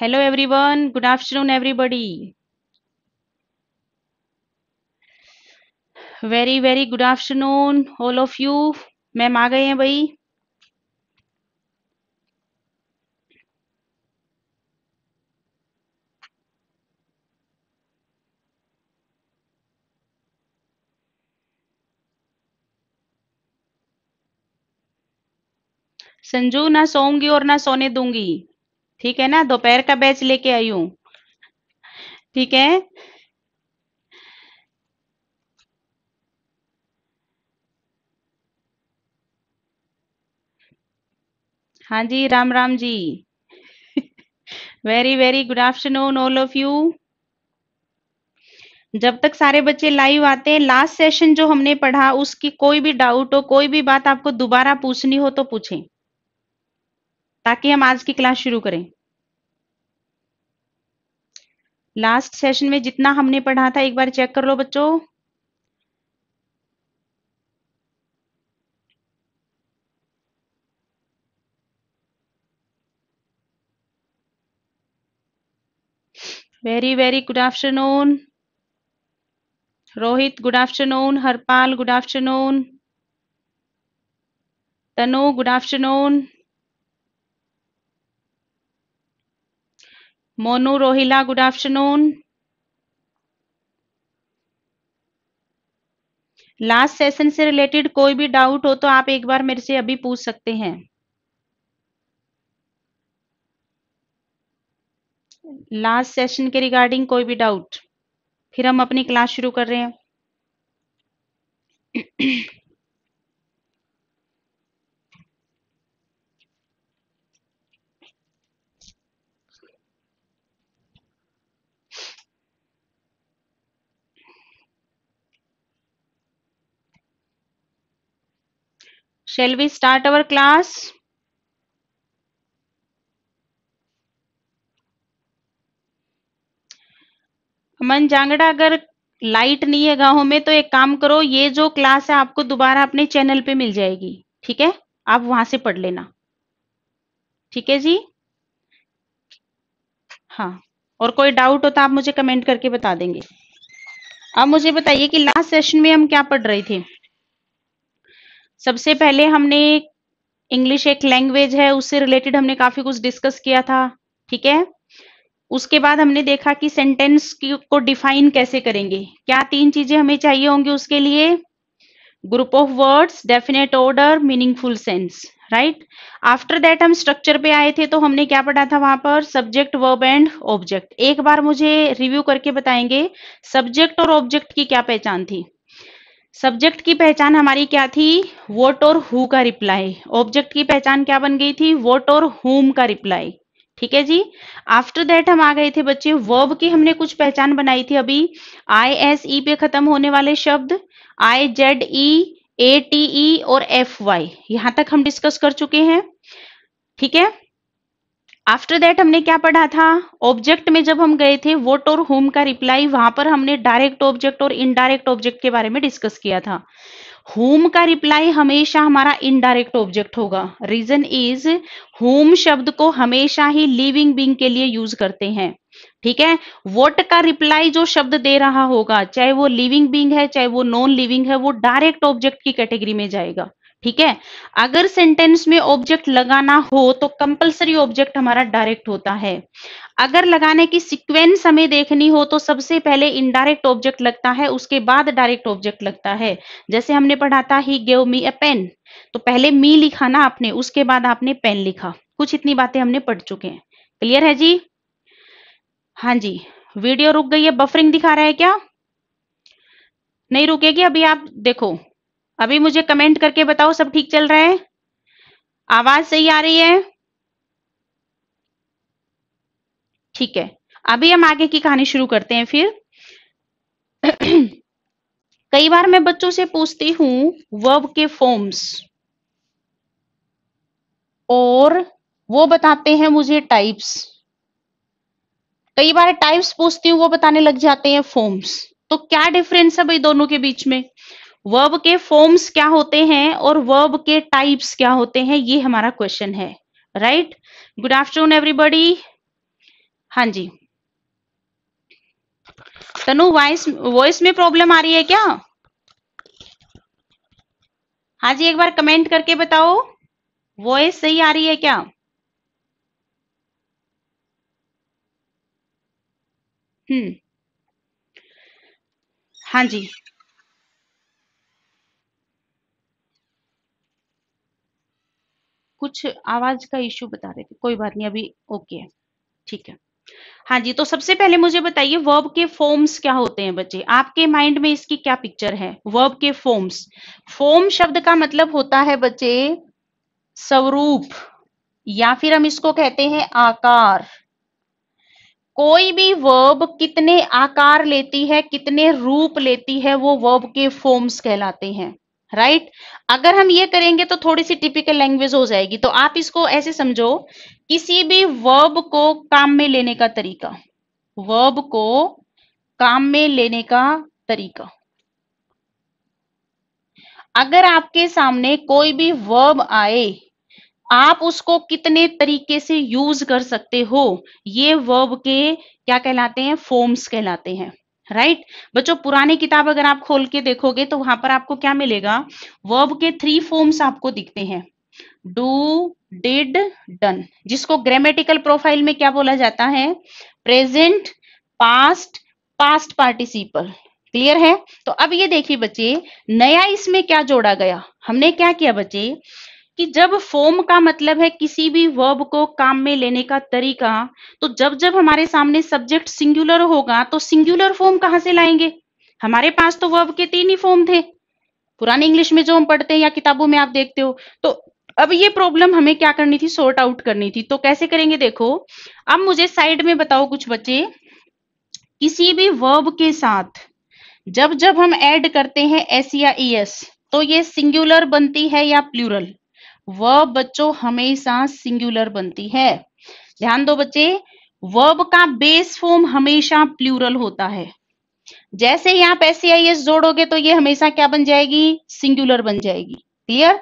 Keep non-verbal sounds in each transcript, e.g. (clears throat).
Hello everyone good afternoon everybody. Very very good afternoon all of you ma'am आ गए हैं भाई संजू ना सोऊंगी और ना सोने दूंगी ठीक है ना दोपहर का बैच लेके आई हूं ठीक है हाँ जी Ram Ram ji very very good afternoon all of you जब तक सारे बच्चे लाइव आते हैं लास्ट सेशन जो हमने पढ़ा उसकी कोई भी डाउट हो कोई भी बात आपको दोबारा पूछनी हो तो पूछें ताकि हम आज की क्लास शुरू करें लास्ट सेशन में जितना हमने पढ़ा था एक बार चेक कर लो बच्चों very very good afternoon Rohit good afternoon Harpal good afternoon Tanu good afternoon Monu Rohila, good afternoon. Last session से रिलेटेड कोई भी डाउट हो तो आप एक बार मेरे से अभी पूछ सकते हैं लास्ट सेशन के रिगार्डिंग कोई भी डाउट फिर हम अपनी क्लास शुरू कर रहे हैं shall we start our class अमन जांगड़ा अगर लाइट नहीं है गाँव में तो एक काम करो ये जो क्लास है आपको दोबारा अपने चैनल पे मिल जाएगी ठीक है आप वहां से पढ़ लेना ठीक है जी हाँ और कोई डाउट हो तो आप मुझे कमेंट करके बता देंगे अब मुझे बताइए कि लास्ट सेशन में हम क्या पढ़ रहे थे सबसे पहले हमने इंग्लिश एक लैंग्वेज है उससे रिलेटेड हमने काफी कुछ डिस्कस किया था ठीक है उसके बाद हमने देखा कि सेंटेंस को डिफाइन कैसे करेंगे क्या तीन चीजें हमें चाहिए होंगी उसके लिए group of words definite order meaningful sense right after that हम स्ट्रक्चर पे आए थे तो हमने क्या पढ़ा था वहां पर सब्जेक्ट वर्ब एंड ऑब्जेक्ट एक बार मुझे रिव्यू करके बताएंगे सब्जेक्ट और ऑब्जेक्ट की क्या पहचान थी सब्जेक्ट की पहचान हमारी क्या थी वोट और हु का रिप्लाई ऑब्जेक्ट की पहचान क्या बन गई थी वोट और हुम का रिप्लाई ठीक है जी आफ्टर दैट हम आ गए थे बच्चे वर्ब की हमने कुछ पहचान बनाई थी अभी आई एस ई पे खत्म होने वाले शब्द I Z E A T E और एफ वाई यहां तक हम डिस्कस कर चुके हैं ठीक है आफ्टर दैट हमने क्या पढ़ा था ऑब्जेक्ट में जब हम गए थे वोट और होम का रिप्लाई वहां पर हमने डायरेक्ट ऑब्जेक्ट और इनडायरेक्ट ऑब्जेक्ट के बारे में डिस्कस किया था होम का रिप्लाई हमेशा हमारा इनडायरेक्ट ऑब्जेक्ट होगा रीजन इज होम शब्द को हमेशा ही लिविंग बींग के लिए यूज करते हैं ठीक है वोट का रिप्लाई जो शब्द दे रहा होगा चाहे वो लिविंग बींग है चाहे वो नॉन लिविंग है वो डायरेक्ट ऑब्जेक्ट की कैटेगरी में जाएगा ठीक है अगर सेंटेंस में ऑब्जेक्ट लगाना हो तो कंपलसरी ऑब्जेक्ट हमारा डायरेक्ट होता है अगर लगाने की सीक्वेंस हमें देखनी हो तो सबसे पहले इनडायरेक्ट ऑब्जेक्ट लगता है उसके बाद डायरेक्ट ऑब्जेक्ट लगता है जैसे हमने पढ़ा था he gave me a pen तो पहले मी लिखा ना आपने उसके बाद आपने पेन लिखा कुछ इतनी बातें हमने पढ़ चुके हैं क्लियर है जी हाँ जी वीडियो रुक गई है बफरिंग दिखा रहा है क्या नहीं रुकेगी अभी आप देखो अभी मुझे कमेंट करके बताओ सब ठीक चल रहा है आवाज सही आ रही है ठीक है अभी हम आगे की कहानी शुरू करते हैं फिर (clears throat) कई बार मैं बच्चों से पूछती हूं वर्ब के फॉर्म्स और वो बताते हैं मुझे टाइप्स कई बार टाइप्स पूछती हूँ वो बताने लग जाते हैं फॉर्म्स तो क्या डिफरेंस है भाई दोनों के बीच में वर्ब के फॉर्म्स क्या होते हैं और वर्ब के टाइप्स क्या होते हैं ये हमारा क्वेश्चन है राइट गुड आफ्टरनून एवरीबॉडी हाँ जी तनु वॉइस वॉइस में प्रॉब्लम आ रही है क्या हाँ जी एक बार कमेंट करके बताओ वॉइस सही आ रही है क्या हम्म हाँ जी कुछ आवाज का इश्यू बता रहे थे कोई बात नहीं अभी ओके है ठीक है हाँ जी तो सबसे पहले मुझे बताइए वर्ब के फॉर्म्स क्या होते हैं बच्चे आपके माइंड में इसकी क्या पिक्चर है वर्ब के फॉर्म्स फॉर्म शब्द का मतलब होता है बच्चे स्वरूप या फिर हम इसको कहते हैं आकार कोई भी वर्ब कितने आकार लेती है कितने रूप लेती है वो वर्ब के फॉर्म्स कहलाते हैं राइट right? अगर हम ये करेंगे तो थोड़ी सी टिपिकल लैंग्वेज हो जाएगी तो आप इसको ऐसे समझो किसी भी वर्ब को काम में लेने का तरीका वर्ब को काम में लेने का तरीका अगर आपके सामने कोई भी वर्ब आए आप उसको कितने तरीके से यूज कर सकते हो ये वर्ब के क्या कहलाते हैं फॉर्म्स कहलाते हैं राइट right? बच्चों पुरानी किताब अगर आप खोल के देखोगे तो वहां पर आपको क्या मिलेगा वर्ब के थ्री फॉर्म्स आपको दिखते हैं डू डिड डन जिसको ग्रामेटिकल प्रोफाइल में क्या बोला जाता है present past past participle clear है तो अब ये देखिए बच्चे नया इसमें क्या जोड़ा गया हमने क्या किया बच्चे कि जब फॉर्म का मतलब है किसी भी वर्ब को काम में लेने का तरीका तो जब जब हमारे सामने सब्जेक्ट सिंगुलर होगा तो सिंगुलर फॉर्म कहाँ से लाएंगे हमारे पास तो वर्ब के तीन ही फॉर्म थे पुराने इंग्लिश में जो हम पढ़ते हैं या किताबों में आप देखते हो तो अब ये प्रॉब्लम हमें क्या करनी थी सॉर्ट आउट करनी थी तो कैसे करेंगे देखो अब मुझे साइड में बताओ कुछ बच्चे किसी भी वर्ब के साथ जब जब हम ऐड करते हैं एस या ई e एस तो ये सिंगुलर बनती है या प्लूरल वर्ब बच्चों हमेशा सिंगुलर बनती है ध्यान दो बच्चे वर्ब का बेस फॉर्म हमेशा प्लूरल होता है जैसे ही आप ऐसे आई एस जोड़ोगे तो ये हमेशा क्या बन जाएगी सिंगुलर बन जाएगी क्लियर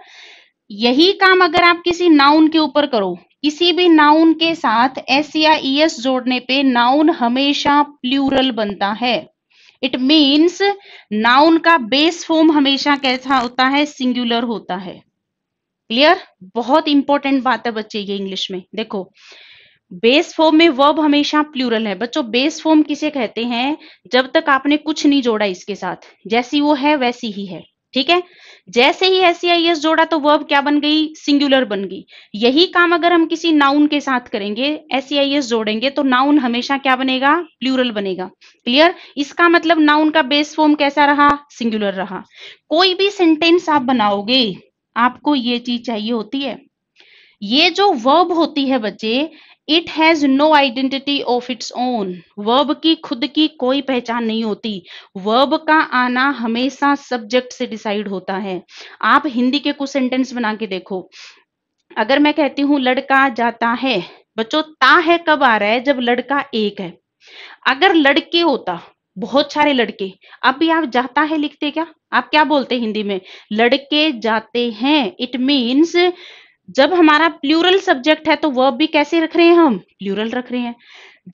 यही काम अगर आप किसी नाउन के ऊपर करो किसी भी नाउन के साथ एस या एस जोड़ने पे नाउन हमेशा प्लूरल बनता है इट मीन्स नाउन का बेस फॉर्म हमेशा कैसा होता है सिंगुलर होता है क्लियर बहुत इंपॉर्टेंट बात है बच्चे ये इंग्लिश में देखो बेस फॉर्म में वर्ब हमेशा प्लूरल है बच्चों बेस फॉर्म किसे कहते हैं जब तक आपने कुछ नहीं जोड़ा इसके साथ जैसी वो है वैसी ही है ठीक है जैसे ही एस आई एस जोड़ा तो वर्ब क्या बन गई सिंगुलर बन गई यही काम अगर हम किसी नाउन के साथ करेंगे एस आई एस जोड़ेंगे तो नाउन हमेशा क्या बनेगा प्लूरल बनेगा क्लियर इसका मतलब नाउन का बेस फॉर्म कैसा रहा सिंगुलर रहा कोई भी सेंटेंस आप बनाओगे आपको ये चीज चाहिए होती है ये जो वर्ब होती है बच्चे it has no identity of its own verb की खुद की कोई पहचान नहीं होती वर्ब का आना हमेशा सब्जेक्ट से डिसाइड होता है आप हिंदी के कुछ सेंटेंस बना के देखो अगर मैं कहती हूं लड़का जाता है बच्चों ता है कब आ रहा है जब लड़का एक है अगर लड़के होता बहुत सारे लड़के अब भी आप जाता है लिखते क्या आप क्या बोलते हिंदी में लड़के जाते हैं इट मीन्स जब हमारा प्लूरल सब्जेक्ट है तो वर्ब भी कैसे रख रहे हैं हम प्लूरल रख रहे हैं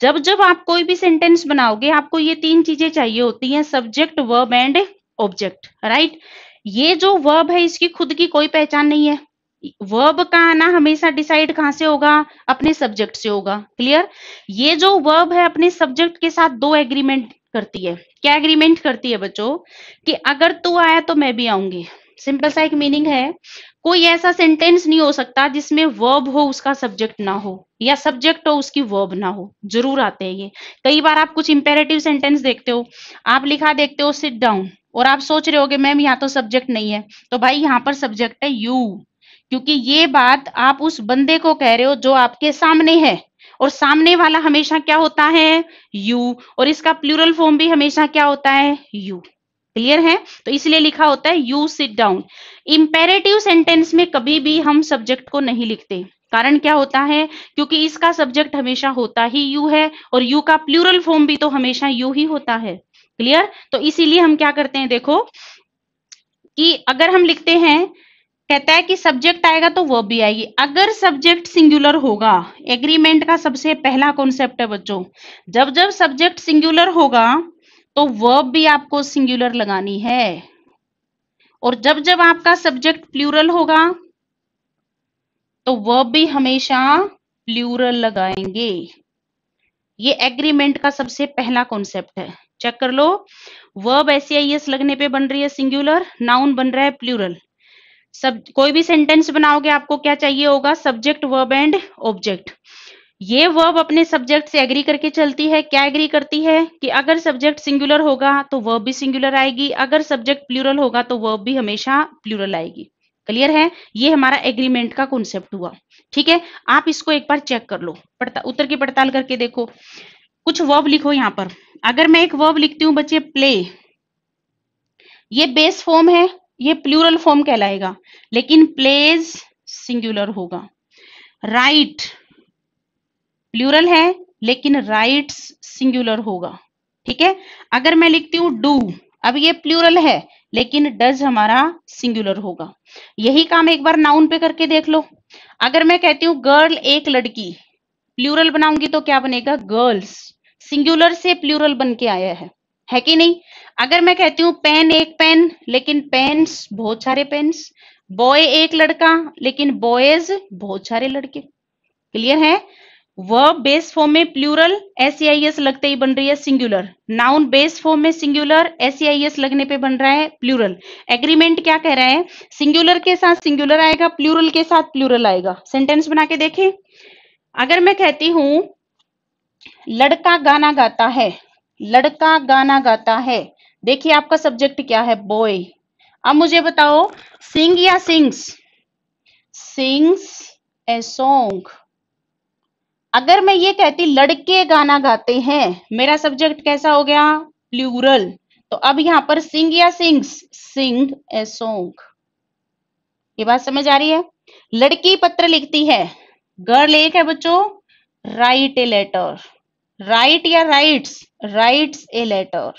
जब जब आप कोई भी सेंटेंस बनाओगे आपको ये तीन चीजें चाहिए होती हैं subject verb and object right ये जो वर्ब है इसकी खुद की कोई पहचान नहीं है वर्ब का आना हमेशा डिसाइड कहां से होगा अपने सब्जेक्ट से होगा क्लियर ये जो वर्ब है अपने सब्जेक्ट के साथ दो एग्रीमेंट करती है क्या एग्रीमेंट करती है बच्चों कि अगर तू आया तो मैं भी आऊंगी सिंपल सा एक मीनिंग है कोई ऐसा सेंटेंस नहीं हो सकता जिसमें वर्ब हो उसका सब्जेक्ट ना हो या सब्जेक्ट हो उसकी वर्ब ना हो जरूर आते हैं ये कई बार आप कुछ इंपेरेटिव सेंटेंस देखते हो आप लिखा देखते हो सिट डाउन और आप सोच रहे होगे मैम यहाँ तो सब्जेक्ट नहीं है तो भाई यहाँ पर सब्जेक्ट है यू क्योंकि ये बात आप उस बंदे को कह रहे हो जो आपके सामने है और सामने वाला हमेशा क्या होता है यू और इसका प्लूरल फॉर्म भी हमेशा क्या होता है यू क्लियर है तो इसलिए लिखा होता है you sit down imperative sentence में कभी भी हम सब्जेक्ट को नहीं लिखते कारण क्या होता है क्योंकि इसका सब्जेक्ट हमेशा होता ही यू है और यू का प्लूरल फॉर्म भी तो हमेशा यू ही होता है क्लियर तो इसीलिए हम क्या करते हैं देखो कि अगर हम लिखते हैं कहता है कि सब्जेक्ट आएगा तो वर्ब भी आएगी अगर सब्जेक्ट सिंगुलर होगा एग्रीमेंट का सबसे पहला कॉन्सेप्ट है बच्चों जब जब सब्जेक्ट सिंगुलर होगा तो वर्ब भी आपको सिंगुलर लगानी है और जब जब आपका सब्जेक्ट प्लूरल होगा तो वर्ब भी हमेशा प्लूरल लगाएंगे ये एग्रीमेंट का सबसे पहला कॉन्सेप्ट है चेक कर लो वर्ब ऐसी एस लगने पे बन रही है सिंगुलर नाउन बन रहा है प्लूरल सब कोई भी सेंटेंस बनाओगे आपको क्या चाहिए होगा सब्जेक्ट वर्ब एंड ऑब्जेक्ट ये वर्ब अपने सब्जेक्ट से एग्री करके चलती है क्या एग्री करती है कि अगर सब्जेक्ट सिंगुलर होगा तो वर्ब भी सिंगुलर आएगी अगर सब्जेक्ट प्लूरल होगा तो वर्ब भी हमेशा प्लूरल आएगी क्लियर है ये हमारा एग्रीमेंट का कॉन्सेप्ट हुआ ठीक है आप इसको एक बार चेक कर लो पड़ता उत्तर की पड़ताल करके देखो कुछ वर्ब लिखो यहां पर अगर मैं एक वर्ब लिखती हूं बच्चे प्ले ये बेस फॉर्म है ये प्लूरल फॉर्म कहलाएगा लेकिन प्लेज सिंगुलर होगा राइट प्लूरल है लेकिन राइट्स सिंगुलर होगा ठीक है अगर मैं लिखती हूँ डू अब ये प्लूरल है लेकिन डज हमारा सिंगुलर होगा यही काम एक बार नाउन पे करके देख लो अगर मैं कहती हूं गर्ल एक लड़की प्लूरल बनाऊंगी तो क्या बनेगा गर्ल्स सिंगुलर से प्लूरल बन के आया है है कि नहीं अगर मैं कहती हूँ पेन एक पेन लेकिन पेन्स बहुत सारे पेन्स बॉय एक लड़का लेकिन बॉयज बहुत सारे लड़के क्लियर है वर्ब बेस फॉर्म में प्लूरल एस आई एस लगते ही बन रही है सिंगुलर नाउन बेस फॉर्म में सिंगुलर एस आई एस लगने पे बन रहा है प्लूरल एग्रीमेंट क्या कह रहा है सिंगुलर के साथ सिंगुलर आएगा प्लूरल के साथ प्लूरल आएगा सेंटेंस बना के देखे अगर मैं कहती हूं लड़का गाना गाता है लड़का गाना गाता है देखिए आपका सब्जेक्ट क्या है बॉय अब मुझे बताओ सिंग या सिंग्स सिंग्स ए सॉन्ग अगर मैं ये कहती लड़के गाना गाते हैं मेरा सब्जेक्ट कैसा हो गया प्लूरल तो अब यहां पर सिंग या सिंग्स सिंग ए सॉन्ग ये बात समझ आ रही है लड़की पत्र लिखती है गर्ल एक है बच्चों राइट ए लेटर राइट या राइट्स राइट्स ए लेटर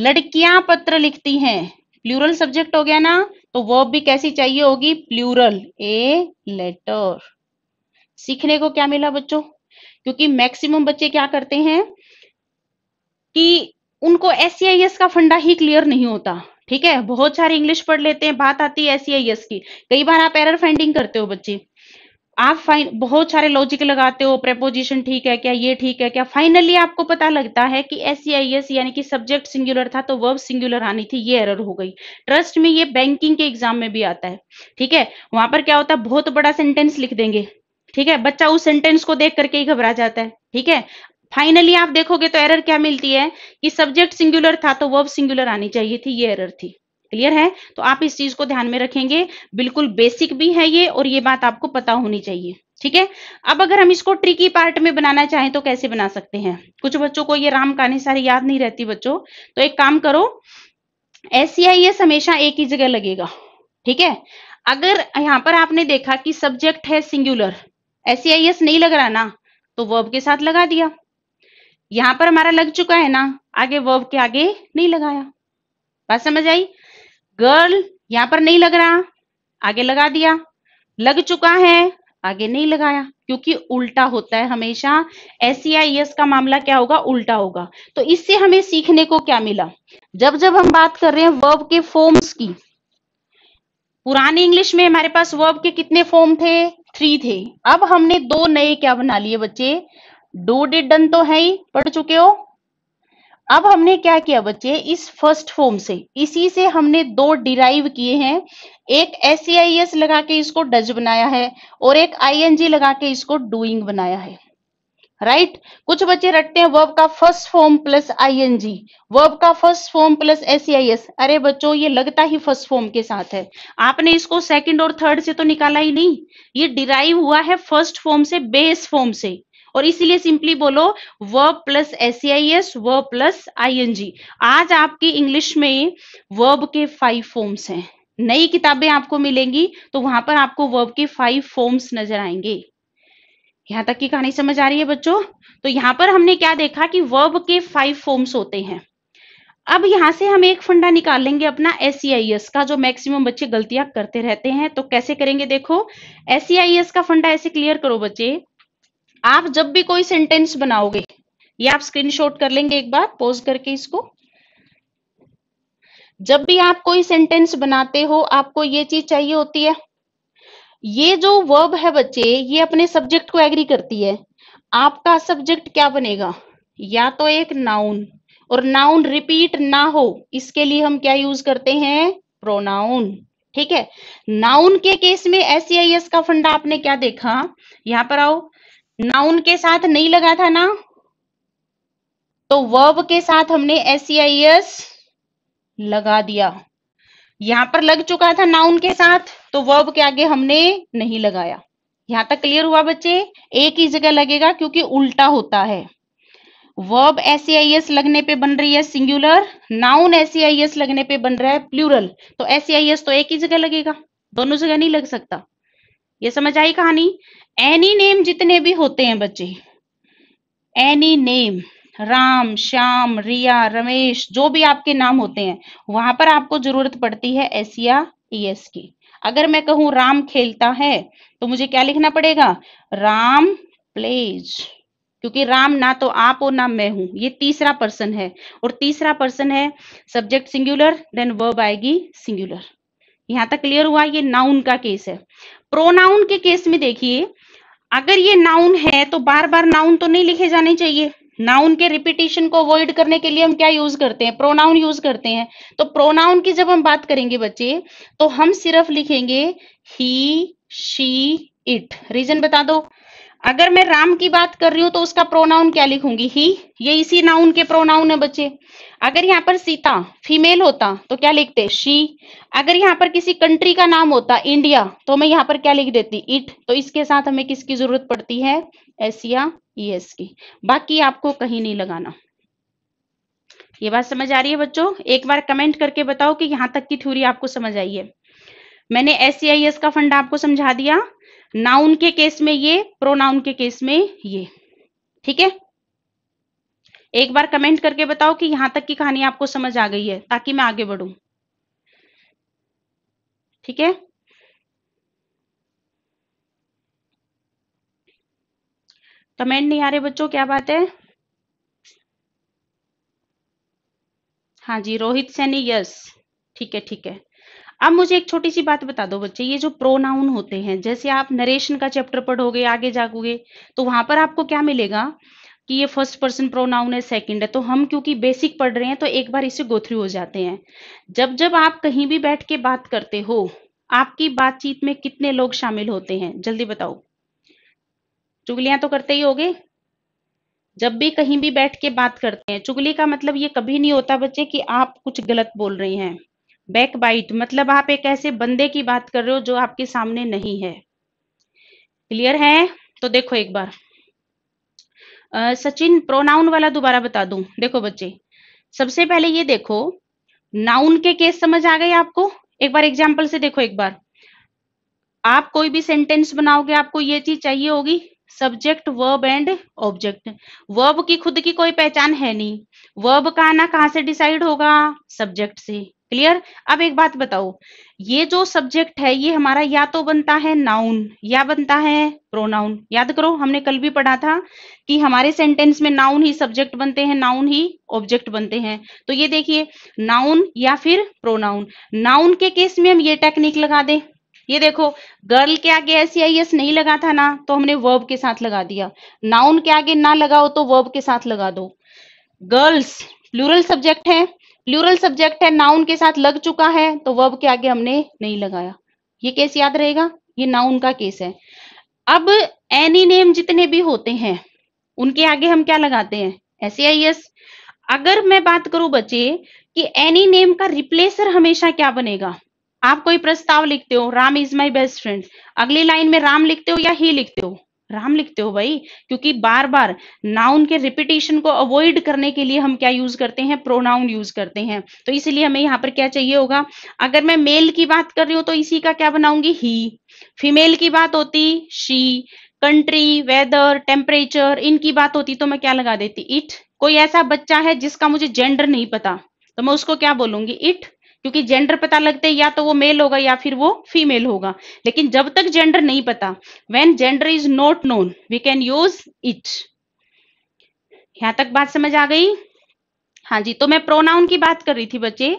लड़कियां पत्र लिखती हैं प्लूरल सब्जेक्ट हो गया ना तो वर्ब भी कैसी चाहिए होगी प्लूरल ए लेटर सीखने को क्या मिला बच्चों क्योंकि मैक्सिमम बच्चे क्या करते हैं कि उनको एस e का फंडा ही क्लियर नहीं होता ठीक है बहुत सारे इंग्लिश पढ़ लेते हैं बात आती है एस e की कई बार आप एरर फाइंडिंग करते हो बच्चे आप फाइन बहुत सारे लॉजिक लगाते हो प्रेपोजिशन ठीक है क्या ये ठीक है क्या फाइनली आपको पता लगता है कि एस सी आई एस यानी कि सब्जेक्ट सिंगुलर था तो वर्ब सिंगुलर आनी थी ये एरर हो गई ट्रस्ट में ये बैंकिंग के एग्जाम में भी आता है ठीक है वहां पर क्या होता है बहुत बड़ा सेंटेंस लिख देंगे ठीक है बच्चा उस सेंटेंस को देख करके ही घबरा जाता है ठीक है फाइनली आप देखोगे तो एरर क्या मिलती है कि सब्जेक्ट सिंगुलर था तो वर्ब सिंगुलर आनी चाहिए थी ये एरर थी क्लियर है तो आप इस चीज को ध्यान में रखेंगे बिल्कुल बेसिक भी है ये और ये बात आपको पता होनी चाहिए ठीक है अब अगर हम इसको ट्रिकी पार्ट में बनाना चाहें तो कैसे बना सकते हैं कुछ बच्चों को ये राम कहानी सारी याद नहीं रहती बच्चों तो एक काम करो एस हमेशा एक ही जगह लगेगा ठीक है अगर यहाँ पर आपने देखा कि सब्जेक्ट है सिंगुलर एस नहीं लग रहा ना तो वर्ब के साथ लगा दिया यहां पर हमारा लग चुका है ना आगे वर्ब के आगे नहीं लगाया बात समझ आई गर्ल यहां पर नहीं लग रहा आगे लगा दिया लग चुका है आगे नहीं लगाया क्योंकि उल्टा होता है हमेशा एस एस e का मामला क्या होगा उल्टा होगा तो इससे हमें सीखने को क्या मिला जब जब हम बात कर रहे हैं वर्ब के फॉर्म्स की पुराने इंग्लिश में हमारे पास वर्ब के कितने फॉर्म थे थ्री थे अब हमने दो नए क्या बना लिए बच्चे डू डन तो है ही पढ़ चुके हो अब हमने क्या किया बच्चे इस फर्स्ट फॉर्म से इसी से हमने दो डिराइव किए हैं एक एस सी आई एस लगा के इसको डज बनाया है और एक आई एन जी लगा के इसको डूइंग बनाया है राइट right? कुछ बच्चे रटते हैं वर्ब का first form plus I N G verb का first form plus S I S अरे बच्चों ये लगता ही फर्स्ट फॉर्म के साथ है आपने इसको सेकंड और थर्ड से तो निकाला ही नहीं ये डिराइव हुआ है फर्स्ट फॉर्म से बेस फॉर्म से और इसीलिए सिंपली बोलो verb plus S I S V plus I N G आज आपकी इंग्लिश में वर्ब के फाइव फॉर्म्स हैं नई किताबें आपको मिलेंगी तो वहां पर आपको वर्ब के फाइव फॉर्म्स नजर आएंगे यहां तक की कहानी समझ आ रही है बच्चों तो यहां पर हमने क्या देखा कि वर्ब के फाइव फॉर्म्स होते हैं अब यहां से हम एक फंडा निकाल लेंगे अपना एस e का जो मैक्सिमम बच्चे गलतियां करते रहते हैं तो कैसे करेंगे देखो एस e का फंडा ऐसे क्लियर करो बच्चे आप जब भी कोई सेंटेंस बनाओगे ये आप स्क्रीनशॉट कर लेंगे एक बार पोज करके इसको जब भी आप कोई सेंटेंस बनाते हो आपको ये चीज चाहिए होती है ये जो वर्ब है बच्चे ये अपने सब्जेक्ट को एग्री करती है आपका सब्जेक्ट क्या बनेगा या तो एक नाउन और नाउन रिपीट ना हो इसके लिए हम क्या यूज करते हैं प्रोनाउन ठीक है नाउन के केस में एस का फंडा आपने क्या देखा यहां पर आओ नाउन के साथ नहीं लगा था ना तो वर्ब के साथ हमने एस एस e लगा दिया यहां पर लग चुका था नाउन के साथ तो वर्ब के आगे हमने नहीं लगाया यहां तक क्लियर हुआ बच्चे एक ही जगह लगेगा क्योंकि उल्टा होता है वर्ब एस एस लगने पे बन रही है सिंगुलर नाउन एस एस लगने पे बन रहा है प्लूरल तो एस एस e तो एक ही जगह लगेगा दोनों जगह नहीं लग सकता ये समझ आई कहानी एनी नेम जितने भी होते हैं बच्चे एनी नेम राम श्याम रिया रमेश जो भी आपके नाम होते हैं वहां पर आपको जरूरत पड़ती है एस या एस e की अगर मैं कहूं राम खेलता है तो मुझे क्या लिखना पड़ेगा राम प्लेज क्योंकि राम ना तो आप हो ना मैं हूं ये तीसरा पर्सन है और तीसरा पर्सन है सब्जेक्ट सिंगुलर देन वर्ब आएगी सिंगुलर यहां तक क्लियर हुआ ये नाउन का केस है प्रोनाउन के केस में देखिए अगर ये नाउन है तो बार बार नाउन तो नहीं लिखे जाने चाहिए नाउन के रिपीटेशन को अवॉइड करने के लिए हम क्या यूज करते हैं प्रोनाउन यूज करते हैं तो प्रोनाउन की जब हम बात करेंगे बच्चे तो हम सिर्फ लिखेंगे ही शी इट रीजन बता दो अगर मैं राम की बात कर रही हूं तो उसका प्रोनाउन क्या लिखूंगी ही ये इसी नाउन के प्रोनाउन है बच्चे अगर यहाँ पर सीता फीमेल होता तो क्या लिखते शी अगर यहाँ पर किसी कंट्री का नाम होता इंडिया तो मैं यहाँ पर क्या लिख देती इट तो इसके साथ हमें किसकी जरूरत पड़ती है एस या एस e की बाकी आपको कहीं नहीं लगाना ये बात समझ आ रही है बच्चों एक बार कमेंट करके बताओ कि यहां तक की थ्योरी आपको समझ आई है मैंने एस आई एस का फंड आपको समझा दिया नाउन के केस में ये प्रोनाउन के केस में ये ठीक है एक बार कमेंट करके बताओ कि यहां तक की कहानी आपको समझ आ गई है ताकि मैं आगे बढ़ू ठीक है कमेंट नहीं आ रहे बच्चों क्या बात है हाँ जी रोहित सैनी यस ठीक है ठीक है अब मुझे एक छोटी सी बात बता दो बच्चे ये जो प्रोनाउन होते हैं जैसे आप नरेशन का चैप्टर पढ़ोगे आगे जागोगे तो वहां पर आपको क्या मिलेगा कि ये फर्स्ट पर्सन प्रोनाउन है सेकंड है तो हम क्योंकि बेसिक पढ़ रहे हैं तो एक बार इसे गोथ्री हो जाते हैं जब जब आप कहीं भी बैठ के बात करते हो आपकी बातचीत में कितने लोग शामिल होते हैं जल्दी बताओ चुगलियां तो करते ही होगे जब भी कहीं भी बैठ के बात करते हैं चुगली का मतलब ये कभी नहीं होता बच्चे कि आप कुछ गलत बोल रहे हैं बैक बाइट मतलब आप एक ऐसे बंदे की बात कर रहे हो जो आपके सामने नहीं है क्लियर है तो देखो एक बार सचिन प्रोनाउन वाला दोबारा बता दूं देखो बच्चे सबसे पहले ये देखो नाउन के केस समझ आ गए आपको एक बार एग्जाम्पल से देखो एक बार आप कोई भी सेंटेंस बनाओगे आपको ये चीज चाहिए होगी subject verb and object verb की खुद की कोई पहचान है नहीं वर्ब का आना कहां से डिसाइड होगा सब्जेक्ट से क्लियर अब एक बात बताओ ये जो सब्जेक्ट है ये हमारा या तो बनता है नाउन या बनता है प्रोनाउन याद करो हमने कल भी पढ़ा था कि हमारे सेंटेंस में नाउन ही सब्जेक्ट बनते हैं नाउन ही ऑब्जेक्ट बनते हैं तो ये देखिए नाउन या फिर प्रोनाउन नाउन के केस में हम ये टेक्निक लगा दें ये देखो गर्ल के आगे एस या एस नहीं लगा था ना तो हमने वर्ब के साथ लगा दिया नाउन के आगे ना लगाओ तो वर्ब के साथ लगा दो गर्ल्स प्लूरल सब्जेक्ट है प्लूरल सब्जेक्ट है नाउन के साथ लग चुका है तो वर्ब के आगे हमने नहीं लगाया ये केस याद रहेगा ये नाउन का केस है अब एनी नेम जितने भी होते हैं उनके आगे हम क्या लगाते हैं ऐसे आई एस अगर मैं बात करूं बच्चे कि एनी नेम का रिप्लेसर हमेशा क्या बनेगा आप कोई प्रस्ताव लिखते हो Ram is my best friend अगली लाइन में राम लिखते हो या ही लिखते हो राम लिखते हो भाई क्योंकि बार बार नाउन के रिपीटेशन को अवॉइड करने के लिए हम क्या यूज करते हैं प्रोनाउन यूज करते हैं तो इसीलिए हमें यहाँ पर क्या चाहिए होगा अगर मैं मेल की बात कर रही हूँ तो इसी का क्या बनाऊंगी ही फीमेल की बात होती शी कंट्री वेदर टेम्परेचर इनकी बात होती तो मैं क्या लगा देती इट कोई ऐसा बच्चा है जिसका मुझे जेंडर नहीं पता तो मैं उसको क्या बोलूंगी इट क्योंकि जेंडर पता लगते या तो वो मेल होगा या फिर वो फीमेल होगा लेकिन जब तक जेंडर नहीं पता when gender is not known we can use it यहां तक बात समझ आ गई हाँ जी तो मैं प्रोनाउन की बात कर रही थी बच्चे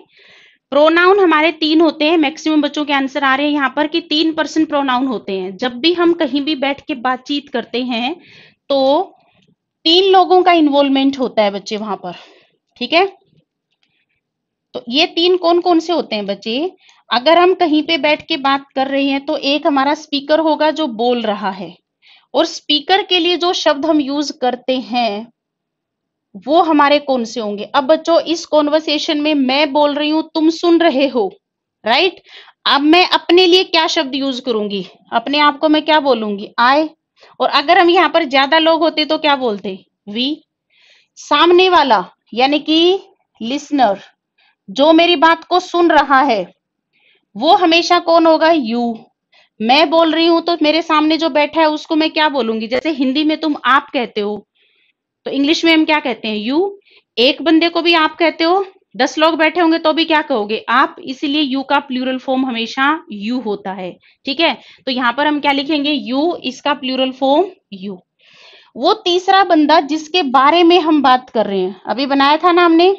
प्रोनाउन हमारे तीन होते हैं मैक्सिमम बच्चों के आंसर आ रहे हैं यहाँ पर कि तीन परसेंट प्रोनाउन होते हैं जब भी हम कहीं भी बैठ के बातचीत करते हैं तो तीन लोगों का इन्वॉल्वमेंट होता है बच्चे वहां पर ठीक है तो ये तीन कौन कौन से होते हैं बच्चे अगर हम कहीं पे बैठ के बात कर रहे हैं तो एक हमारा स्पीकर होगा जो बोल रहा है और स्पीकर के लिए जो शब्द हम यूज करते हैं वो हमारे कौन से होंगे अब बच्चों इस कॉन्वर्सेशन में मैं बोल रही हूं तुम सुन रहे हो राइट अब मैं अपने लिए क्या शब्द यूज करूंगी अपने आप को मैं क्या बोलूंगी आए और अगर हम यहाँ पर ज्यादा लोग होते तो क्या बोलते वी सामने वाला यानी कि लिसनर जो मेरी बात को सुन रहा है वो हमेशा कौन होगा यू मैं बोल रही हूं तो मेरे सामने जो बैठा है उसको मैं क्या बोलूंगी जैसे हिंदी में तुम आप कहते हो तो इंग्लिश में हम क्या कहते हैं यू एक बंदे को भी आप कहते हो दस लोग बैठे होंगे तो भी क्या कहोगे आप इसीलिए यू का प्लूरल फॉर्म हमेशा यू होता है ठीक है तो यहाँ पर हम क्या लिखेंगे यू इसका प्लूरल फॉर्म यू वो तीसरा बंदा जिसके बारे में हम बात कर रहे हैं अभी बनाया था ना हमने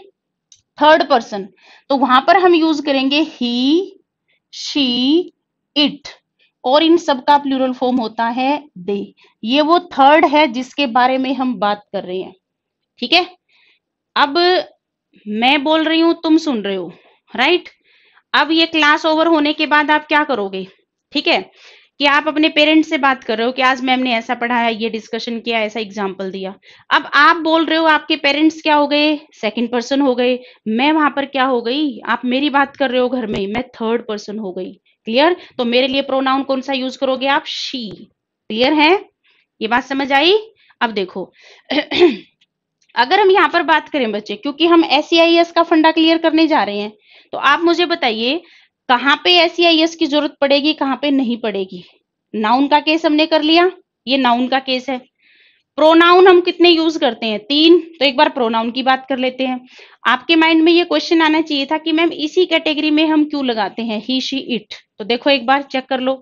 थर्ड पर्सन तो वहां पर हम यूज करेंगे ही शी इट और इन सब का प्लूरल फॉर्म होता है दे ये वो थर्ड है जिसके बारे में हम बात कर रहे हैं ठीक है अब मैं बोल रही हूं तुम सुन रहे हो राइट अब ये क्लास ओवर होने के बाद आप क्या करोगे ठीक है कि आप अपने पेरेंट्स से बात कर रहे हो कि आज मैम ने ऐसा पढ़ाया ये डिस्कशन किया ऐसा एग्जाम्पल दिया अब आप बोल रहे हो आपके पेरेंट्स क्या हो गए सेकंड पर्सन हो गए मैं वहां पर क्या हो गई आप मेरी बात कर रहे हो घर में मैं थर्ड पर्सन हो गई क्लियर तो मेरे लिए प्रोनाउन कौन सा यूज करोगे आप शी क्लियर है ये बात समझ आई अब देखो (clears throat) अगर हम यहाँ पर बात करें बच्चे क्योंकि हम एस का फंडा क्लियर करने जा रहे हैं तो आप मुझे बताइए कहाँ पे एस की जरूरत पड़ेगी कहाँ पे नहीं पड़ेगी नाउन का केस हमने कर लिया ये नाउन का केस है प्रोनाउन हम कितने यूज करते हैं तीन तो एक बार प्रोनाउन की बात कर लेते हैं आपके माइंड में ये क्वेश्चन आना चाहिए था कि मैम इसी कैटेगरी में हम क्यों लगाते हैं ही शी इट तो देखो एक बार चेक कर लो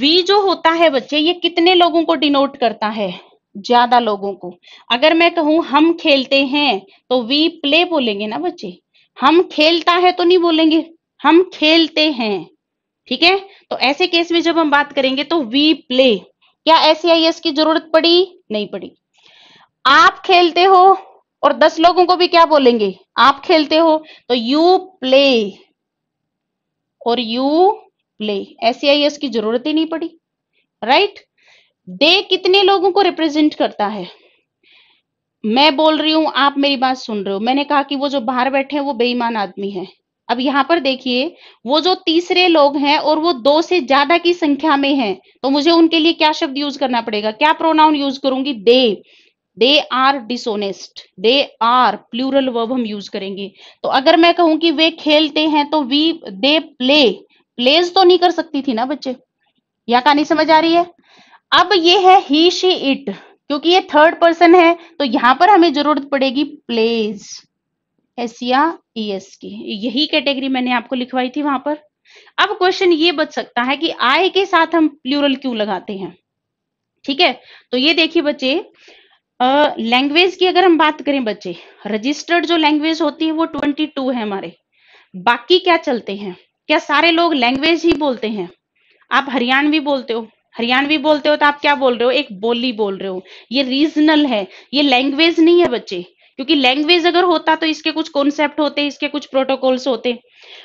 वी जो होता है बच्चे ये कितने लोगों को डिनोट करता है ज्यादा लोगों को अगर मैं कहूं हम खेलते हैं तो वी प्ले बोलेंगे ना बच्चे हम खेलता है तो नहीं बोलेंगे हम खेलते हैं ठीक है तो ऐसे केस में जब हम बात करेंगे तो वी प्ले क्या एस आई एस की जरूरत पड़ी नहीं पड़ी आप खेलते हो और दस लोगों को भी क्या बोलेंगे आप खेलते हो तो यू प्ले और you play S I S की जरूरत ही नहीं पड़ी राइट दे कितने लोगों को रिप्रेजेंट करता है मैं बोल रही हूं आप मेरी बात सुन रहे हो मैंने कहा कि वो जो बाहर बैठे हैं वो बेईमान आदमी है अब यहाँ पर देखिए वो जो तीसरे लोग हैं और वो दो से ज्यादा की संख्या में हैं तो मुझे उनके लिए क्या शब्द यूज करना पड़ेगा क्या प्रोनाउन यूज करूंगी they they are dishonest they are plural verb हम यूज करेंगे तो अगर मैं कहूं कि वे खेलते हैं तो वी दे प्ले प्लेज तो नहीं कर सकती थी ना बच्चे यह कहानी समझ आ रही है अब ये है ही शी इट क्योंकि ये थर्ड पर्सन है तो यहां पर हमें जरूरत पड़ेगी प्लेज एस या ई e एस की यही कैटेगरी मैंने आपको लिखवाई थी वहां पर अब क्वेश्चन ये बच सकता है कि आय के साथ हम प्लूरल क्यों लगाते हैं ठीक है तो ये देखिए बच्चे लैंग्वेज की अगर हम बात करें बच्चे रजिस्टर्ड जो लैंग्वेज होती है वो ट्वेंटी टू है हमारे बाकी क्या चलते हैं क्या सारे लोग लैंग्वेज ही बोलते हैं आप हरियाणवी बोलते हो हरियाणवी बोलते हो तो आप क्या बोल रहे हो एक बोली बोल रहे हो ये रीजनल है ये लैंग्वेज नहीं है बच्चे क्योंकि लैंग्वेज अगर होता तो इसके कुछ कॉन्सेप्ट होते इसके कुछ प्रोटोकॉल्स होते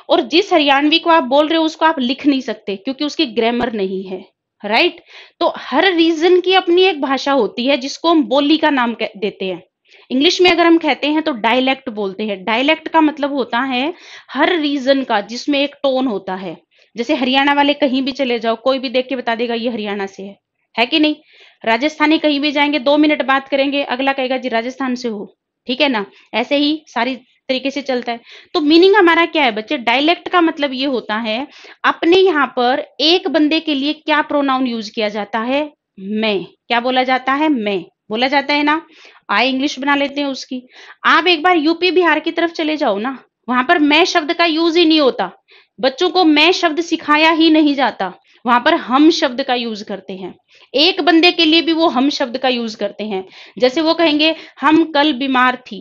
और जिस हरियाणवी को आप बोल रहे हो उसको आप लिख नहीं सकते क्योंकि उसकी ग्रामर नहीं है राइट तो हर रीजन की अपनी एक भाषा होती है जिसको हम बोली का नाम देते हैं इंग्लिश में अगर हम कहते हैं तो डायलैक्ट बोलते हैं डायलैक्ट का मतलब होता है हर रीजन का जिसमें एक टोन होता है जैसे हरियाणा वाले कहीं भी चले जाओ कोई भी देख के बता देगा ये हरियाणा से है है कि नहीं राजस्थानी कहीं भी जाएंगे दो मिनट बात करेंगे अगला कहेगा जी राजस्थान से हो ठीक है ना ऐसे ही सारी तरीके से चलता है तो मीनिंग हमारा क्या है बच्चे डायलेक्ट का मतलब ये होता है अपने यहाँ पर एक बंदे के लिए क्या प्रोनाउन यूज किया जाता है मैं क्या बोला जाता है मैं बोला जाता है ना आई इंग्लिश बना लेते हैं उसकी आप एक बार यूपी बिहार की तरफ चले जाओ ना वहां पर मैं शब्द का यूज ही नहीं होता बच्चों को मैं शब्द सिखाया ही नहीं जाता वहां पर हम शब्द का यूज करते हैं एक बंदे के लिए भी वो हम शब्द का यूज करते हैं जैसे वो कहेंगे हम कल बीमार थी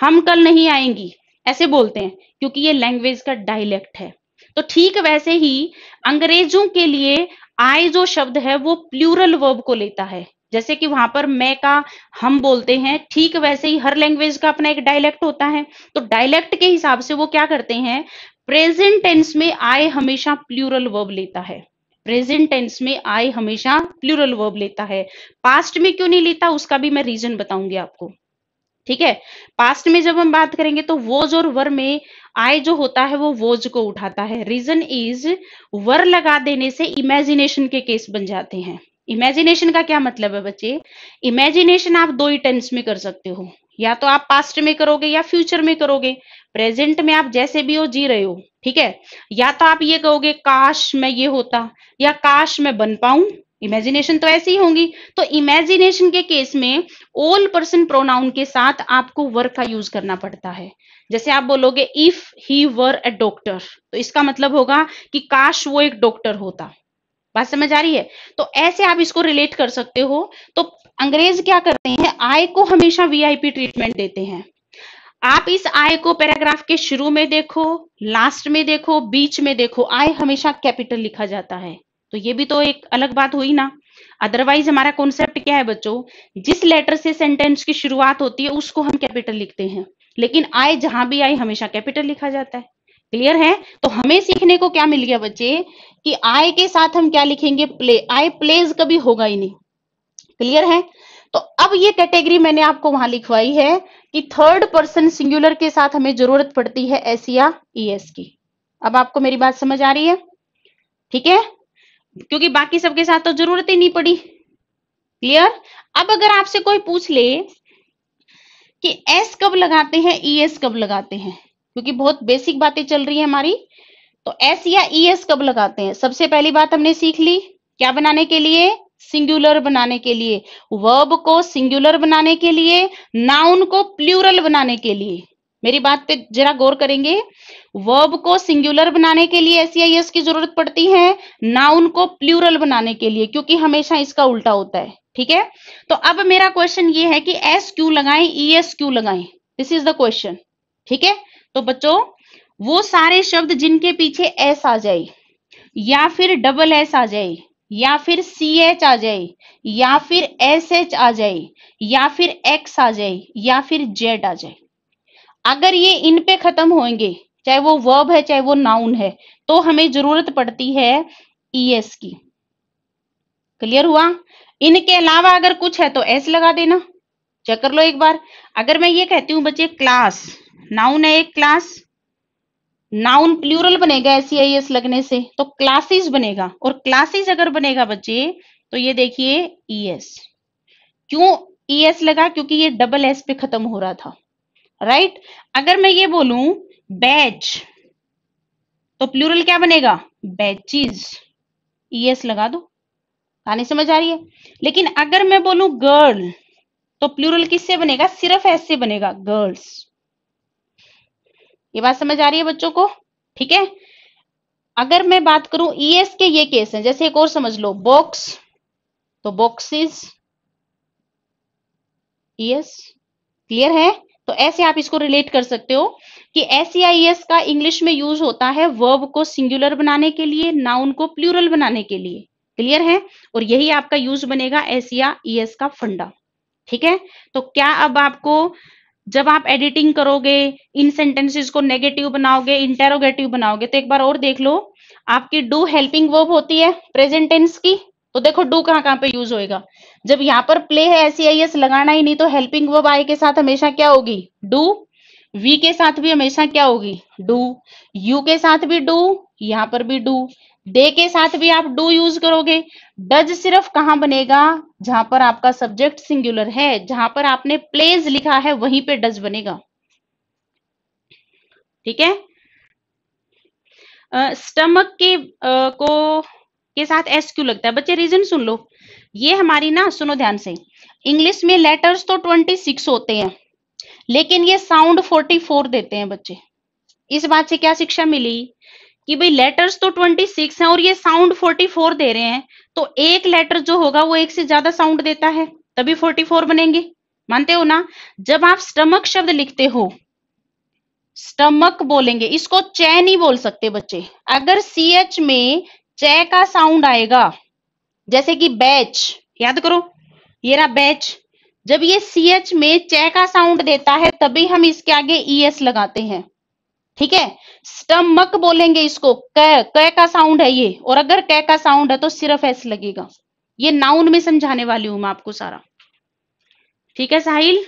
हम कल नहीं आएंगी ऐसे बोलते हैं क्योंकि ये लैंग्वेज का डायलेक्ट है तो ठीक वैसे ही अंग्रेजों के लिए आय जो शब्द है वो प्लूरल वर्ब को लेता है जैसे कि वहां पर मैं का हम बोलते हैं ठीक वैसे ही हर लैंग्वेज का अपना एक डायलेक्ट होता है तो डायलेक्ट के हिसाब से वो क्या करते हैं प्रेजेंट टेंस में आय हमेशा प्लूरल वर्ब लेता है प्रेजेंट टेंस में आई हमेशा प्लूरल वर्ब लेता है पास्ट में क्यों नहीं लेता उसका भी मैं रीजन बताऊंगी आपको ठीक है पास्ट में जब हम बात करेंगे तो वोज और वर में आय जो होता है वो वोज को उठाता है रीजन इज वर लगा देने से इमेजिनेशन के केस बन जाते हैं इमेजिनेशन का क्या मतलब है बच्चे इमेजिनेशन आप दो ही टेंस में कर सकते हो या तो आप पास्ट में करोगे या फ्यूचर में करोगे प्रेजेंट में आप जैसे भी हो जी रहे हो ठीक है या तो आप ये कहोगे काश मैं ये होता या काश मैं बन पाऊं इमेजिनेशन तो ऐसी ही होंगी तो इमेजिनेशन के केस में ओल पर्सन प्रोनाउन के साथ आपको वर्क का यूज करना पड़ता है जैसे आप बोलोगे if he were A doctor तो इसका मतलब होगा कि काश वो एक डॉक्टर होता बात समझ आ रही है तो ऐसे आप इसको रिलेट कर सकते हो तो अंग्रेज क्या करते हैं आय को हमेशा वीआईपी ट्रीटमेंट देते हैं आप इस आय को पैराग्राफ के शुरू में देखो लास्ट में देखो बीच में देखो आय हमेशा कैपिटल लिखा जाता है तो ये भी तो एक अलग बात हुई ना अदरवाइज हमारा कॉन्सेप्ट क्या है बच्चों जिस लेटर से सेंटेंस की शुरुआत होती है उसको हम कैपिटल लिखते हैं लेकिन आय जहां भी आए हमेशा कैपिटल लिखा जाता है क्लियर है तो हमें सीखने को क्या मिल गया बच्चे कि आय के साथ हम क्या लिखेंगे प्ले आय प्लेज कभी होगा ही नहीं क्लियर है तो अब ये कैटेगरी मैंने आपको वहां लिखवाई है कि थर्ड पर्सन सिंगुलर के साथ हमें जरूरत पड़ती है एस या ई एस की अब आपको मेरी बात समझ आ रही है ठीक है क्योंकि बाकी सबके साथ तो जरूरत ही नहीं पड़ी क्लियर अब अगर आपसे कोई पूछ ले कि एस कब लगाते हैं ई e एस कब लगाते हैं क्योंकि बहुत बेसिक बातें चल रही है हमारी तो एस या ई e एस कब लगाते हैं सबसे पहली बात हमने सीख ली क्या बनाने के लिए सिंगुलर बनाने के लिए वर्ब को सिंगुलर बनाने के लिए नाउन को प्लूरल बनाने के लिए मेरी बात पे जरा गौर करेंगे वर्ब को सिंगुलर बनाने के लिए एस आई एस की जरूरत पड़ती है नाउन को प्लूरल बनाने के लिए क्योंकि हमेशा इसका उल्टा होता है ठीक है तो अब मेरा क्वेश्चन ये है कि एस क्यू लगाए ई एस क्यू लगाए दिस इज द क्वेश्चन ठीक है तो बच्चों वो सारे शब्द जिनके पीछे एस आ जाए या फिर डबल एस आ जाए या फिर सी एच आ जाए या फिर एस एच आ जाए या फिर एक्स आ जाए या फिर जेड आ जाए अगर ये इन पे खत्म होंगे चाहे वो वर्ब है चाहे वो नाउन है तो हमें जरूरत पड़ती है ई e एस की क्लियर हुआ इनके अलावा अगर कुछ है तो एस लगा देना चेक कर लो एक बार अगर मैं ये कहती हूं बच्चे क्लास नाउन है एक क्लास नाउन प्लूरल बनेगा एस आई एस लगने से तो क्लासेस बनेगा और क्लासेस अगर बनेगा बच्चे तो ये देखिए ई e एस क्यों ई e एस लगा क्योंकि ये डबल एस पे खत्म हो रहा था राइट right? अगर मैं ये बोलू बैच तो प्लूरल क्या बनेगा बैचिज ई एस लगा दो कहानी समझ आ रही है लेकिन अगर मैं बोलू गर्ल तो प्लूरल किससे बनेगा सिर्फ एस से बनेगा गर्ल्स ये बात समझ आ रही है बच्चों को ठीक है अगर मैं बात करूं ईएस e के ये केस हैं जैसे एक और समझ लो बॉक्स तो बॉक्सिस ईएस क्लियर है तो ऐसे आप इसको रिलेट कर सकते हो कि एस एस e का इंग्लिश में यूज होता है वर्ब को सिंगुलर बनाने के लिए नाउन को प्लूरल बनाने के लिए क्लियर है और यही आपका यूज बनेगा एस या एस e का फंडा ठीक है तो क्या अब आपको जब आप एडिटिंग करोगे इन सेंटेंसेस को नेगेटिव बनाओगे इंटेरोगेटिव बनाओगे तो एक बार और देख लो आपकी डू हेल्पिंग वर्ब होती है प्रेजेंट टेंस की तो देखो डू कहाँ कहाँ पे यूज होएगा जब यहाँ पर प्ले है एस आई एस लगाना ही नहीं तो हेल्पिंग वर्ब आई के साथ हमेशा क्या होगी डू वी के साथ भी हमेशा क्या होगी डू यू के साथ भी डू यहाँ पर भी डू डे के साथ भी आप डू यूज करोगे डज सिर्फ कहां बनेगा जहां पर आपका सब्जेक्ट सिंगुलर है जहां पर आपने प्लेज लिखा है वहीं पे डज बनेगा ठीक है स्टमक के आ, को के साथ एस क्यू लगता है बच्चे रीजन सुन लो ये हमारी ना सुनो ध्यान से इंग्लिश में लेटर्स तो ट्वेंटी सिक्स होते हैं लेकिन ये साउंड फोर्टी फोर देते हैं बच्चे इस बात से क्या शिक्षा मिली कि भाई लेटर्स तो 26 हैं और ये साउंड 44 दे रहे हैं तो एक लेटर जो होगा वो एक से ज्यादा साउंड देता है तभी 44 बनेंगे मानते हो ना जब आप स्टमक शब्द लिखते हो स्टमक बोलेंगे इसको चै नहीं बोल सकते बच्चे अगर सी एच में चै का साउंड आएगा जैसे कि बैच याद करो ये रहा बैच जब ये सी एच में चै का साउंड देता है तभी हम इसके आगे ई एस लगाते हैं ठीक है स्टमक बोलेंगे इसको क क का साउंड है ये और अगर कै का साउंड है तो सिर्फ एस लगेगा ये नाउन में समझाने वाली हूं मैं आपको सारा ठीक है साहिल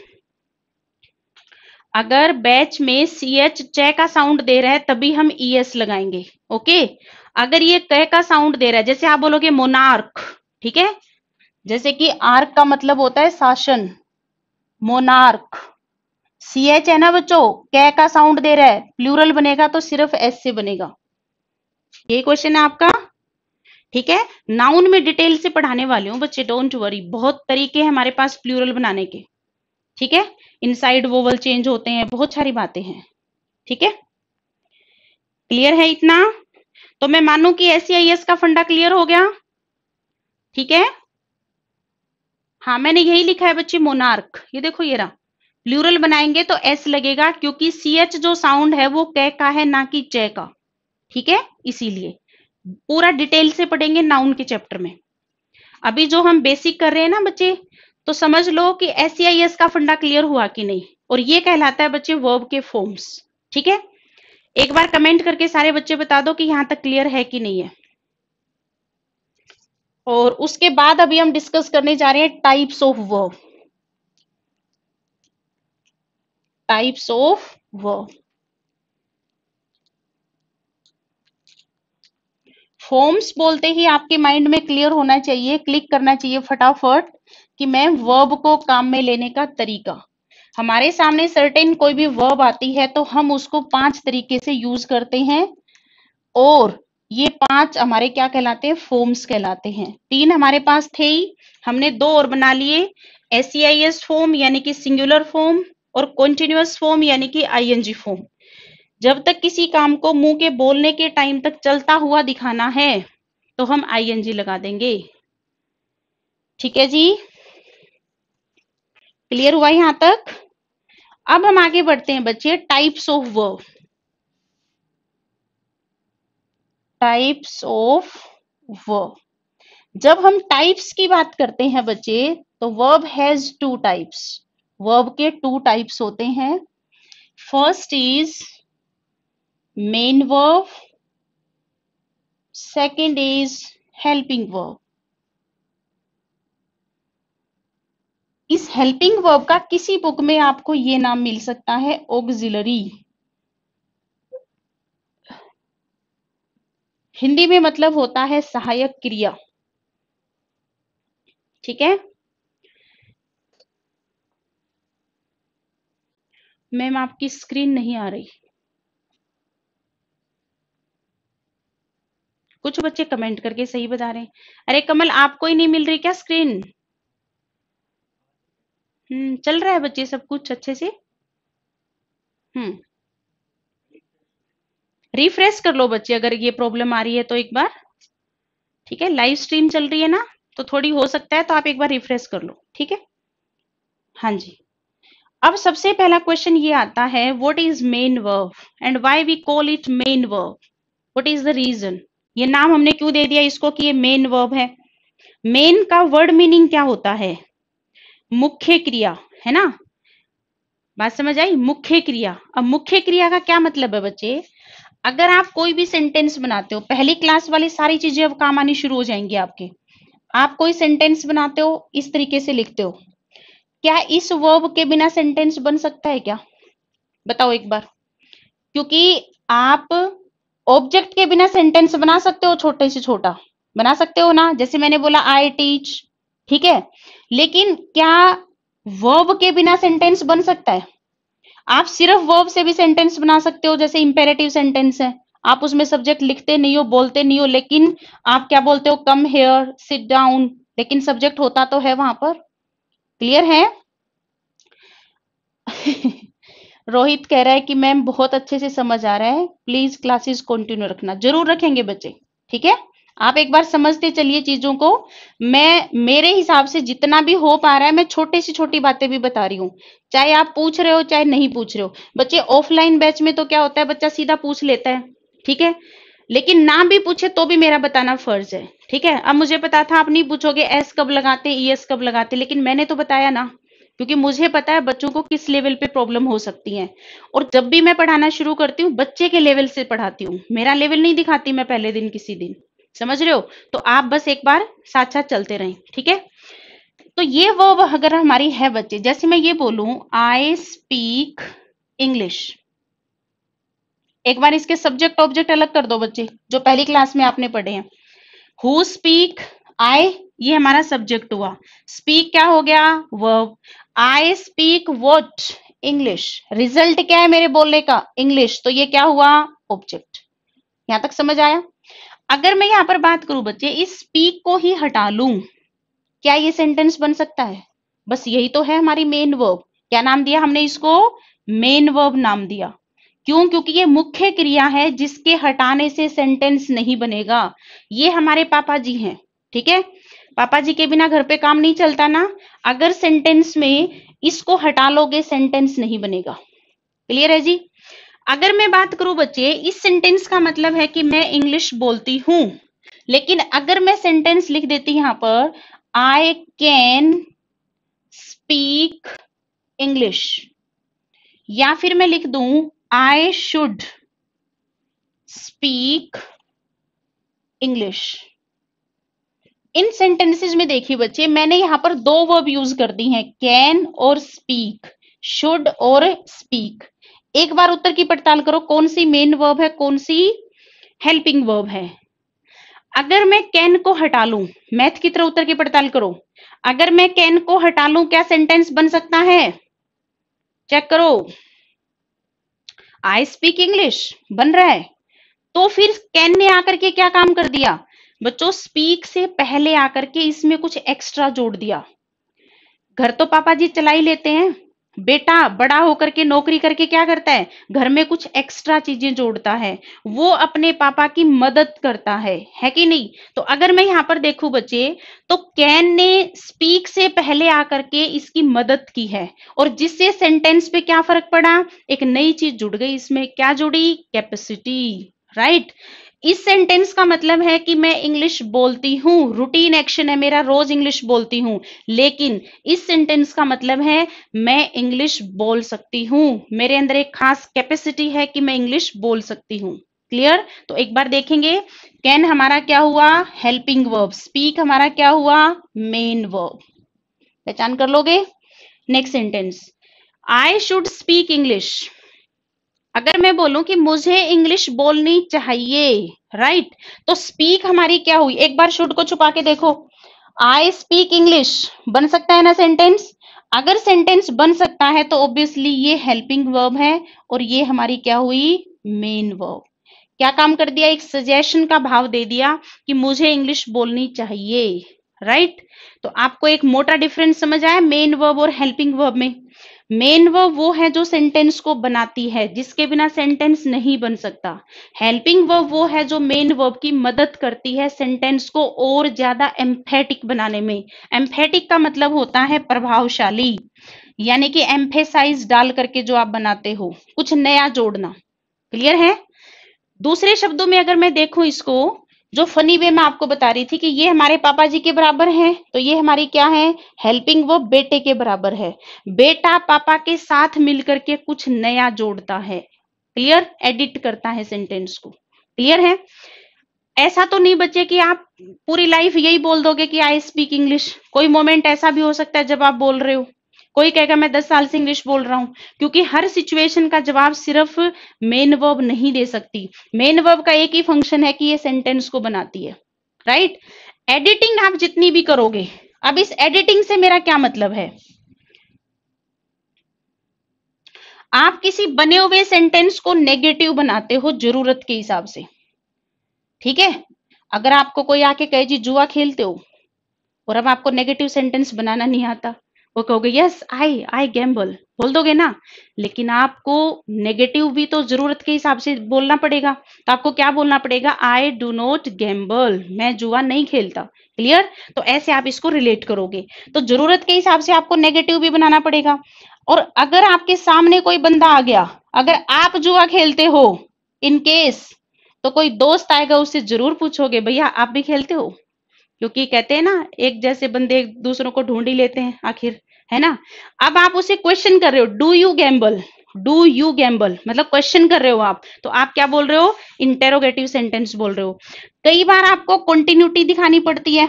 अगर बैच में सी एच चय का साउंड दे रहा है तभी हम ई e एस लगाएंगे ओके अगर ये कह का साउंड दे रहा है जैसे आप बोलोगे मोनार्क ठीक है जैसे कि आर्क का मतलब होता है शासन मोनार्क सी एच है ना बच्चों कै का साउंड दे रहा है प्लूरल बनेगा तो सिर्फ एस से बनेगा ये क्वेश्चन है आपका ठीक है नाउन में डिटेल से पढ़ाने वाले हूँ बच्चे डोंट वरी बहुत तरीके हैं हमारे पास प्लूरल बनाने के ठीक है इनसाइड वोवल चेंज होते हैं बहुत सारी बातें हैं ठीक है क्लियर है इतना तो मैं मानू कि एस e का फंडा क्लियर हो गया ठीक है हाँ मैंने यही लिखा है बच्चे मोनार्क ये देखो ये रहा प्लूरल बनाएंगे तो एस लगेगा क्योंकि सी एच जो साउंड है वो कै का है ना कि चय का ठीक है इसीलिए पूरा डिटेल से पढ़ेंगे नाउन के चैप्टर में अभी जो हम बेसिक कर रहे हैं ना बच्चे तो समझ लो कि एस सी आई एस का फंडा क्लियर हुआ कि नहीं और ये कहलाता है बच्चे वर्ब के फॉर्म्स ठीक है एक बार कमेंट करके सारे बच्चे बता दो कि यहां तक क्लियर है कि नहीं है और उसके बाद अभी हम डिस्कस करने जा रहे हैं types of verb types of verb. Forms बोलते ही आपके माइंड में क्लियर होना चाहिए क्लिक करना चाहिए फटाफट कि मैं वर्ब को काम में लेने का तरीका हमारे सामने सर्टेन कोई भी वर्ब आती है तो हम उसको पांच तरीके से यूज करते हैं और ये पांच हमारे क्या कहलाते हैं फॉर्म्स कहलाते हैं तीन हमारे पास थे ही हमने दो और बना लिए एस फॉर्म e यानी कि सिंगुलर फॉर्म और कॉन्टिन्यूस फॉर्म यानी कि आईएनजी फॉर्म जब तक किसी काम को मुंह के बोलने के टाइम तक चलता हुआ दिखाना है तो हम आईएनजी लगा देंगे ठीक है जी क्लियर हुआ यहां तक अब हम आगे बढ़ते हैं बच्चे types of verb types of verb जब हम टाइप्स की बात करते हैं बच्चे तो verb has two types verb के टू टाइप्स होते हैं first is main verb second is helping verb इस हेल्पिंग वर्ब का किसी बुक में आपको ये नाम मिल सकता है ओग्जिलरी हिंदी में मतलब होता है सहायक क्रिया ठीक है मैम आपकी स्क्रीन नहीं आ रही कुछ बच्चे कमेंट करके सही बता रहे हैं अरे कमल आपको ही नहीं मिल रही क्या स्क्रीन हम्म चल रहा है बच्चे सब कुछ अच्छे से हम्म रिफ्रेश कर लो बच्चे अगर ये प्रॉब्लम आ रही है तो एक बार ठीक है लाइव स्ट्रीम चल रही है ना तो थोड़ी हो सकता है तो आप एक बार रिफ्रेश कर लो ठीक है हाँ जी अब सबसे पहला क्वेश्चन ये आता है what is main verb and why we call it main verb what is the reason ये नाम हमने क्यों दे दिया इसको कि ये मेन वर्ब है मेन का वर्ड मीनिंग क्या होता है मुख्य क्रिया है ना बात समझ आई मुख्य क्रिया अब मुख्य क्रिया का क्या मतलब है बच्चे अगर आप कोई भी सेंटेंस बनाते हो पहली क्लास वाली सारी चीजें अब काम आनी शुरू हो जाएंगी आपके आप कोई सेंटेंस बनाते हो इस तरीके से लिखते हो क्या इस वर्ब के बिना सेंटेंस बन सकता है क्या बताओ एक बार क्योंकि आप ऑब्जेक्ट के बिना सेंटेंस बना सकते हो छोटे से छोटा बना सकते हो ना जैसे मैंने बोला आई टीच ठीक है लेकिन क्या वर्ब के बिना सेंटेंस बन सकता है आप सिर्फ वर्ब से भी सेंटेंस बना सकते हो जैसे इंपेरेटिव सेंटेंस है आप उसमें सब्जेक्ट लिखते नहीं हो बोलते नहीं हो लेकिन आप क्या बोलते हो कम हेयर सिट डाउन लेकिन सब्जेक्ट होता तो है वहां पर क्लियर है (laughs) रोहित कह रहा है कि मैम बहुत अच्छे से समझ आ रहा है प्लीज क्लासेस कंटिन्यू रखना जरूर रखेंगे बच्चे ठीक है आप एक बार समझते चलिए चीजों को मैं मेरे हिसाब से जितना भी हो पा रहा है मैं छोटे से छोटी बातें भी बता रही हूँ चाहे आप पूछ रहे हो चाहे नहीं पूछ रहे हो बच्चे ऑफलाइन बैच में तो क्या होता है बच्चा सीधा पूछ लेता है ठीक है लेकिन ना भी पूछे तो भी मेरा बताना फर्ज है ठीक है अब मुझे पता था आप नहीं पूछोगे एस कब लगाते ई e एस कब लगाते लेकिन मैंने तो बताया ना क्योंकि मुझे पता है बच्चों को किस लेवल पे प्रॉब्लम हो सकती है और जब भी मैं पढ़ाना शुरू करती हूँ बच्चे के लेवल से पढ़ाती हूँ मेरा लेवल नहीं दिखाती मैं पहले दिन किसी दिन समझ रहे हो तो आप बस एक बार साथ साथ चलते रहें ठीक है तो ये वो अगर हमारी है बच्चे जैसे मैं ये बोलू आई स्पीक इंग्लिश एक बार इसके सब्जेक्ट ऑब्जेक्ट अलग कर दो बच्चे जो पहली क्लास में आपने पढ़े हैं हु स्पीक आई ये हमारा सब्जेक्ट हुआ स्पीक क्या हो गया verb I speak what English result क्या है मेरे बोलने का इंग्लिश तो ये क्या हुआ ऑब्जेक्ट यहां तक समझ आया अगर मैं यहां पर बात करूं बच्चे इस स्पीक को ही हटा लू क्या ये सेंटेंस बन सकता है बस यही तो है हमारी मेन वर्ब क्या नाम दिया हमने इसको मेन वर्ब नाम दिया क्यों क्योंकि ये मुख्य क्रिया है जिसके हटाने से सेंटेंस नहीं बनेगा ये हमारे पापा जी हैं ठीक है पापा जी के बिना घर पे काम नहीं चलता ना अगर सेंटेंस में इसको हटा लोगे सेंटेंस नहीं बनेगा क्लियर है जी अगर मैं बात करूं बच्चे इस सेंटेंस का मतलब है कि मैं इंग्लिश बोलती हूं लेकिन अगर मैं सेंटेंस लिख देती यहां पर आई कैन स्पीक इंग्लिश या फिर मैं लिख दूं आई शुड स्पीक इंग्लिश इन सेंटेंसेस में देखिए बच्चे मैंने यहां पर दो वर्ब यूज कर दी हैं कैन और स्पीक शुड और स्पीक एक बार उत्तर की पड़ताल करो कौन सी मेन वर्ब है कौन सी हेल्पिंग वर्ब है अगर मैं कैन को हटा लू मैथ की तरह उत्तर की पड़ताल करो अगर मैं कैन को हटा लू क्या सेंटेंस बन सकता है चेक करो आई स्पीक इंग्लिश बन रहा है तो फिर कैन ने आकर के क्या काम कर दिया बच्चों स्पीक से पहले आकर के इसमें कुछ एक्स्ट्रा जोड़ दिया घर तो पापा जी चला ही लेते हैं बेटा बड़ा होकर के नौकरी करके क्या करता है घर में कुछ एक्स्ट्रा चीजें जोड़ता है वो अपने पापा की मदद करता है है कि नहीं तो अगर मैं यहाँ पर देखूं बच्चे तो कैन ने स्पीक से पहले आकर के इसकी मदद की है और जिससे सेंटेंस पे क्या फर्क पड़ा एक नई चीज जुड़ गई इसमें क्या जुड़ी कैपेसिटी राइट right? इस सेंटेंस का मतलब है कि मैं इंग्लिश बोलती हूँ रूटीन एक्शन है मेरा रोज इंग्लिश बोलती हूं लेकिन इस सेंटेंस का मतलब है मैं इंग्लिश बोल सकती हूं मेरे अंदर एक खास कैपेसिटी है कि मैं इंग्लिश बोल सकती हूँ क्लियर तो एक बार देखेंगे कैन हमारा क्या हुआ हेल्पिंग वर्ब स्पीक हमारा क्या हुआ मेन वर्ब पहचान कर लोगे next sentence I should speak English अगर मैं बोलूं कि मुझे इंग्लिश बोलनी चाहिए राइट right? तो स्पीक हमारी क्या हुई एक बार शुड को छुपा के देखो आई स्पीक इंग्लिश बन सकता है ना सेंटेंस अगर सेंटेंस बन सकता है तो ऑब्वियसली ये हेल्पिंग वर्ब है और ये हमारी क्या हुई मेन वर्ब क्या काम कर दिया एक सजेशन का भाव दे दिया कि मुझे इंग्लिश बोलनी चाहिए राइट right? तो आपको एक मोटा डिफरेंस समझ आया मेन वर्ब और हेल्पिंग वर्ब में मेन वर्ब वो है जो सेंटेंस को बनाती है जिसके बिना सेंटेंस नहीं बन सकता हेल्पिंग वर्ब वो है जो मेन वर्ब की मदद करती है सेंटेंस को और ज्यादा एम्फेटिक बनाने में एम्फेटिक का मतलब होता है प्रभावशाली यानी कि एम्फेसाइज डाल करके जो आप बनाते हो कुछ नया जोड़ना क्लियर है दूसरे शब्दों में अगर मैं देखूं इसको जो फनी वे में आपको बता रही थी कि ये हमारे पापा जी के बराबर है तो ये हमारी क्या है हेल्पिंग वो बेटे के बराबर है बेटा पापा के साथ मिलकर के कुछ नया जोड़ता है क्लियर एडिट करता है सेंटेंस को क्लियर है ऐसा तो नहीं बचे कि आप पूरी लाइफ यही बोल दोगे कि आई स्पीक इंग्लिश कोई मोमेंट ऐसा भी हो सकता है जब आप बोल रहे हो कोई कहेगा मैं दस साल से इंग्लिश बोल रहा हूं क्योंकि हर सिचुएशन का जवाब सिर्फ मेन वर्ब नहीं दे सकती मेन वर्ब का एक ही फंक्शन है कि ये सेंटेंस को बनाती है राइट एडिटिंग आप जितनी भी करोगे अब इस एडिटिंग से मेरा क्या मतलब है आप किसी बने हुए सेंटेंस को नेगेटिव बनाते हो जरूरत के हिसाब से ठीक है अगर आपको कोई आके कहे जी जुआ खेलते हो और अब आपको नेगेटिव सेंटेंस बनाना नहीं आता वो कहोगे यस आई आई गैम्बल बोल दोगे ना लेकिन आपको नेगेटिव भी तो जरूरत के हिसाब से बोलना पड़ेगा तो आपको क्या बोलना पड़ेगा आई डू नॉट गैम्बल मैं जुआ नहीं खेलता क्लियर तो ऐसे आप इसको रिलेट करोगे तो जरूरत के हिसाब से आपको नेगेटिव भी बनाना पड़ेगा और अगर आपके सामने कोई बंदा आ गया अगर आप जुआ खेलते हो इनकेस तो कोई दोस्त आएगा उससे जरूर पूछोगे भैया आप भी खेलते हो क्योंकि कहते हैं ना एक जैसे बंदे एक दूसरों को ढूंढ ही लेते हैं आखिर है ना अब आप उसे क्वेश्चन कर रहे हो do you gamble do you gamble मतलब क्वेश्चन कर रहे हो आप तो आप क्या बोल रहे हो इंटेरोगेटिव सेंटेंस बोल रहे हो कई बार आपको कंटिन्यूटी दिखानी पड़ती है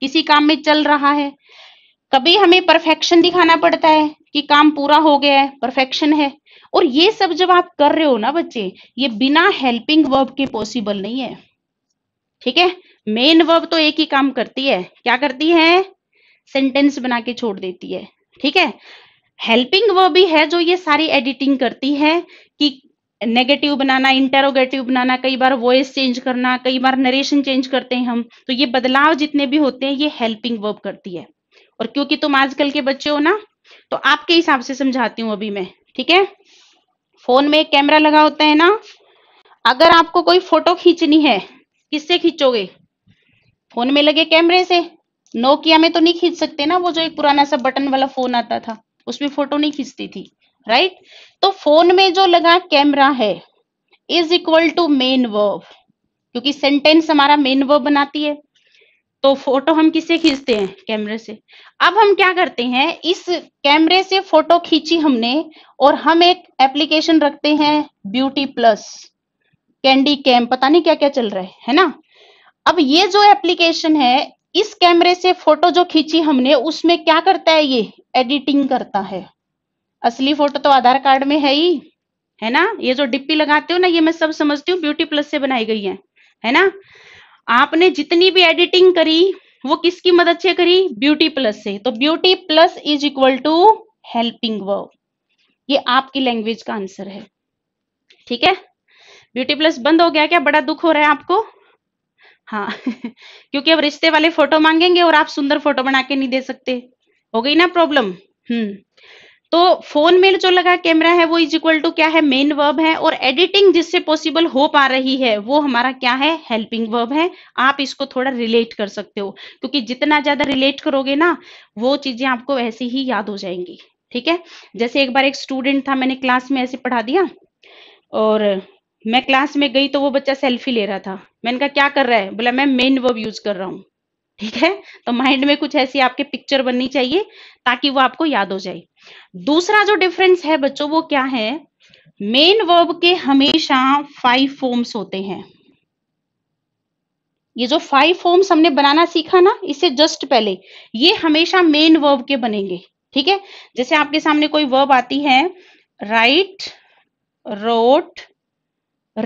किसी काम में चल रहा है कभी हमें परफेक्शन दिखाना पड़ता है कि काम पूरा हो गया है परफेक्शन है और ये सब जब आप कर रहे हो ना बच्चे ये बिना हेल्पिंग वर्ब के पॉसिबल नहीं है ठीक है मेन वर्ब तो एक ही काम करती है क्या करती है सेंटेंस बना के छोड़ देती है ठीक है हेल्पिंग वर्ब भी है जो ये सारी एडिटिंग करती है कि नेगेटिव बनाना इंटेरोगेटिव बनाना कई बार वॉइस चेंज करना कई बार नरेशन चेंज करते हैं हम तो ये बदलाव जितने भी होते हैं ये हेल्पिंग वर्ब करती है और क्योंकि तुम आजकल के बच्चे हो ना तो आपके हिसाब से समझाती हूँ अभी मैं ठीक है फोन में एक कैमरा लगा होता है ना अगर आपको कोई फोटो खींचनी है किससे खींचोगे फोन में लगे कैमरे से नोकिया में तो नहीं खींच सकते ना वो जो एक पुराना सा बटन वाला फोन आता था उसमें फोटो नहीं खींचती थी राइट तो फोन में जो लगा कैमरा है is equal to main verb क्योंकि सेंटेंस हमारा मेन वर्ब बनाती है तो फोटो हम किससे खींचते हैं कैमरे से अब हम क्या करते हैं इस कैमरे से फोटो खींची हमने और हम एक एप्लीकेशन रखते हैं ब्यूटी प्लस कैंडी कैम पता नहीं क्या क्या चल रहा है है ना अब ये जो एप्लीकेशन है इस कैमरे से फोटो जो खींची हमने उसमें क्या करता है ये एडिटिंग करता है असली फोटो तो आधार कार्ड में है ही है ना ये जो डिप्पी लगाते हो ना ये मैं सब समझती हूँ ब्यूटी प्लस से बनाई गई है है ना आपने जितनी भी एडिटिंग करी वो किसकी मदद से करी ब्यूटी प्लस से तो beauty plus is equal to helping verb ये आपकी लैंग्वेज का आंसर है ठीक है ब्यूटी प्लस बंद हो गया क्या बड़ा दुख हो रहा है आपको हाँ (laughs) क्योंकि अब रिश्ते वाले फोटो मांगेंगे और आप सुंदर फोटो बना के नहीं दे सकते हो गई ना प्रॉब्लम हम्म तो फोन में जो लगा कैमरा है वो इज इक्वल टू क्या है मेन वर्ब है और एडिटिंग जिससे पॉसिबल हो पा रही है वो हमारा क्या है हेल्पिंग वर्ब है आप इसको थोड़ा रिलेट कर सकते हो क्योंकि जितना ज्यादा रिलेट करोगे ना वो चीजें आपको ऐसे ही याद हो जाएंगी ठीक है जैसे एक बार एक स्टूडेंट था मैंने क्लास में ऐसे पढ़ा दिया और मैं क्लास में गई तो वो बच्चा सेल्फी ले रहा था मैं इनका क्या कर रहा है बोला मैं मेन वर्ब यूज कर रहा हूँ ठीक है तो माइंड में कुछ ऐसी आपके पिक्चर बननी चाहिए ताकि वो आपको याद हो जाए दूसरा जो डिफरेंस है बच्चों वो क्या है मेन वर्ब के हमेशा फाइव फॉर्म्स होते हैं ये जो फाइव फॉर्म्स हमने बनाना सीखा ना इससे जस्ट पहले ये हमेशा मेन वर्ब के बनेंगे ठीक है जैसे आपके सामने कोई वर्ब आती है राइट रोट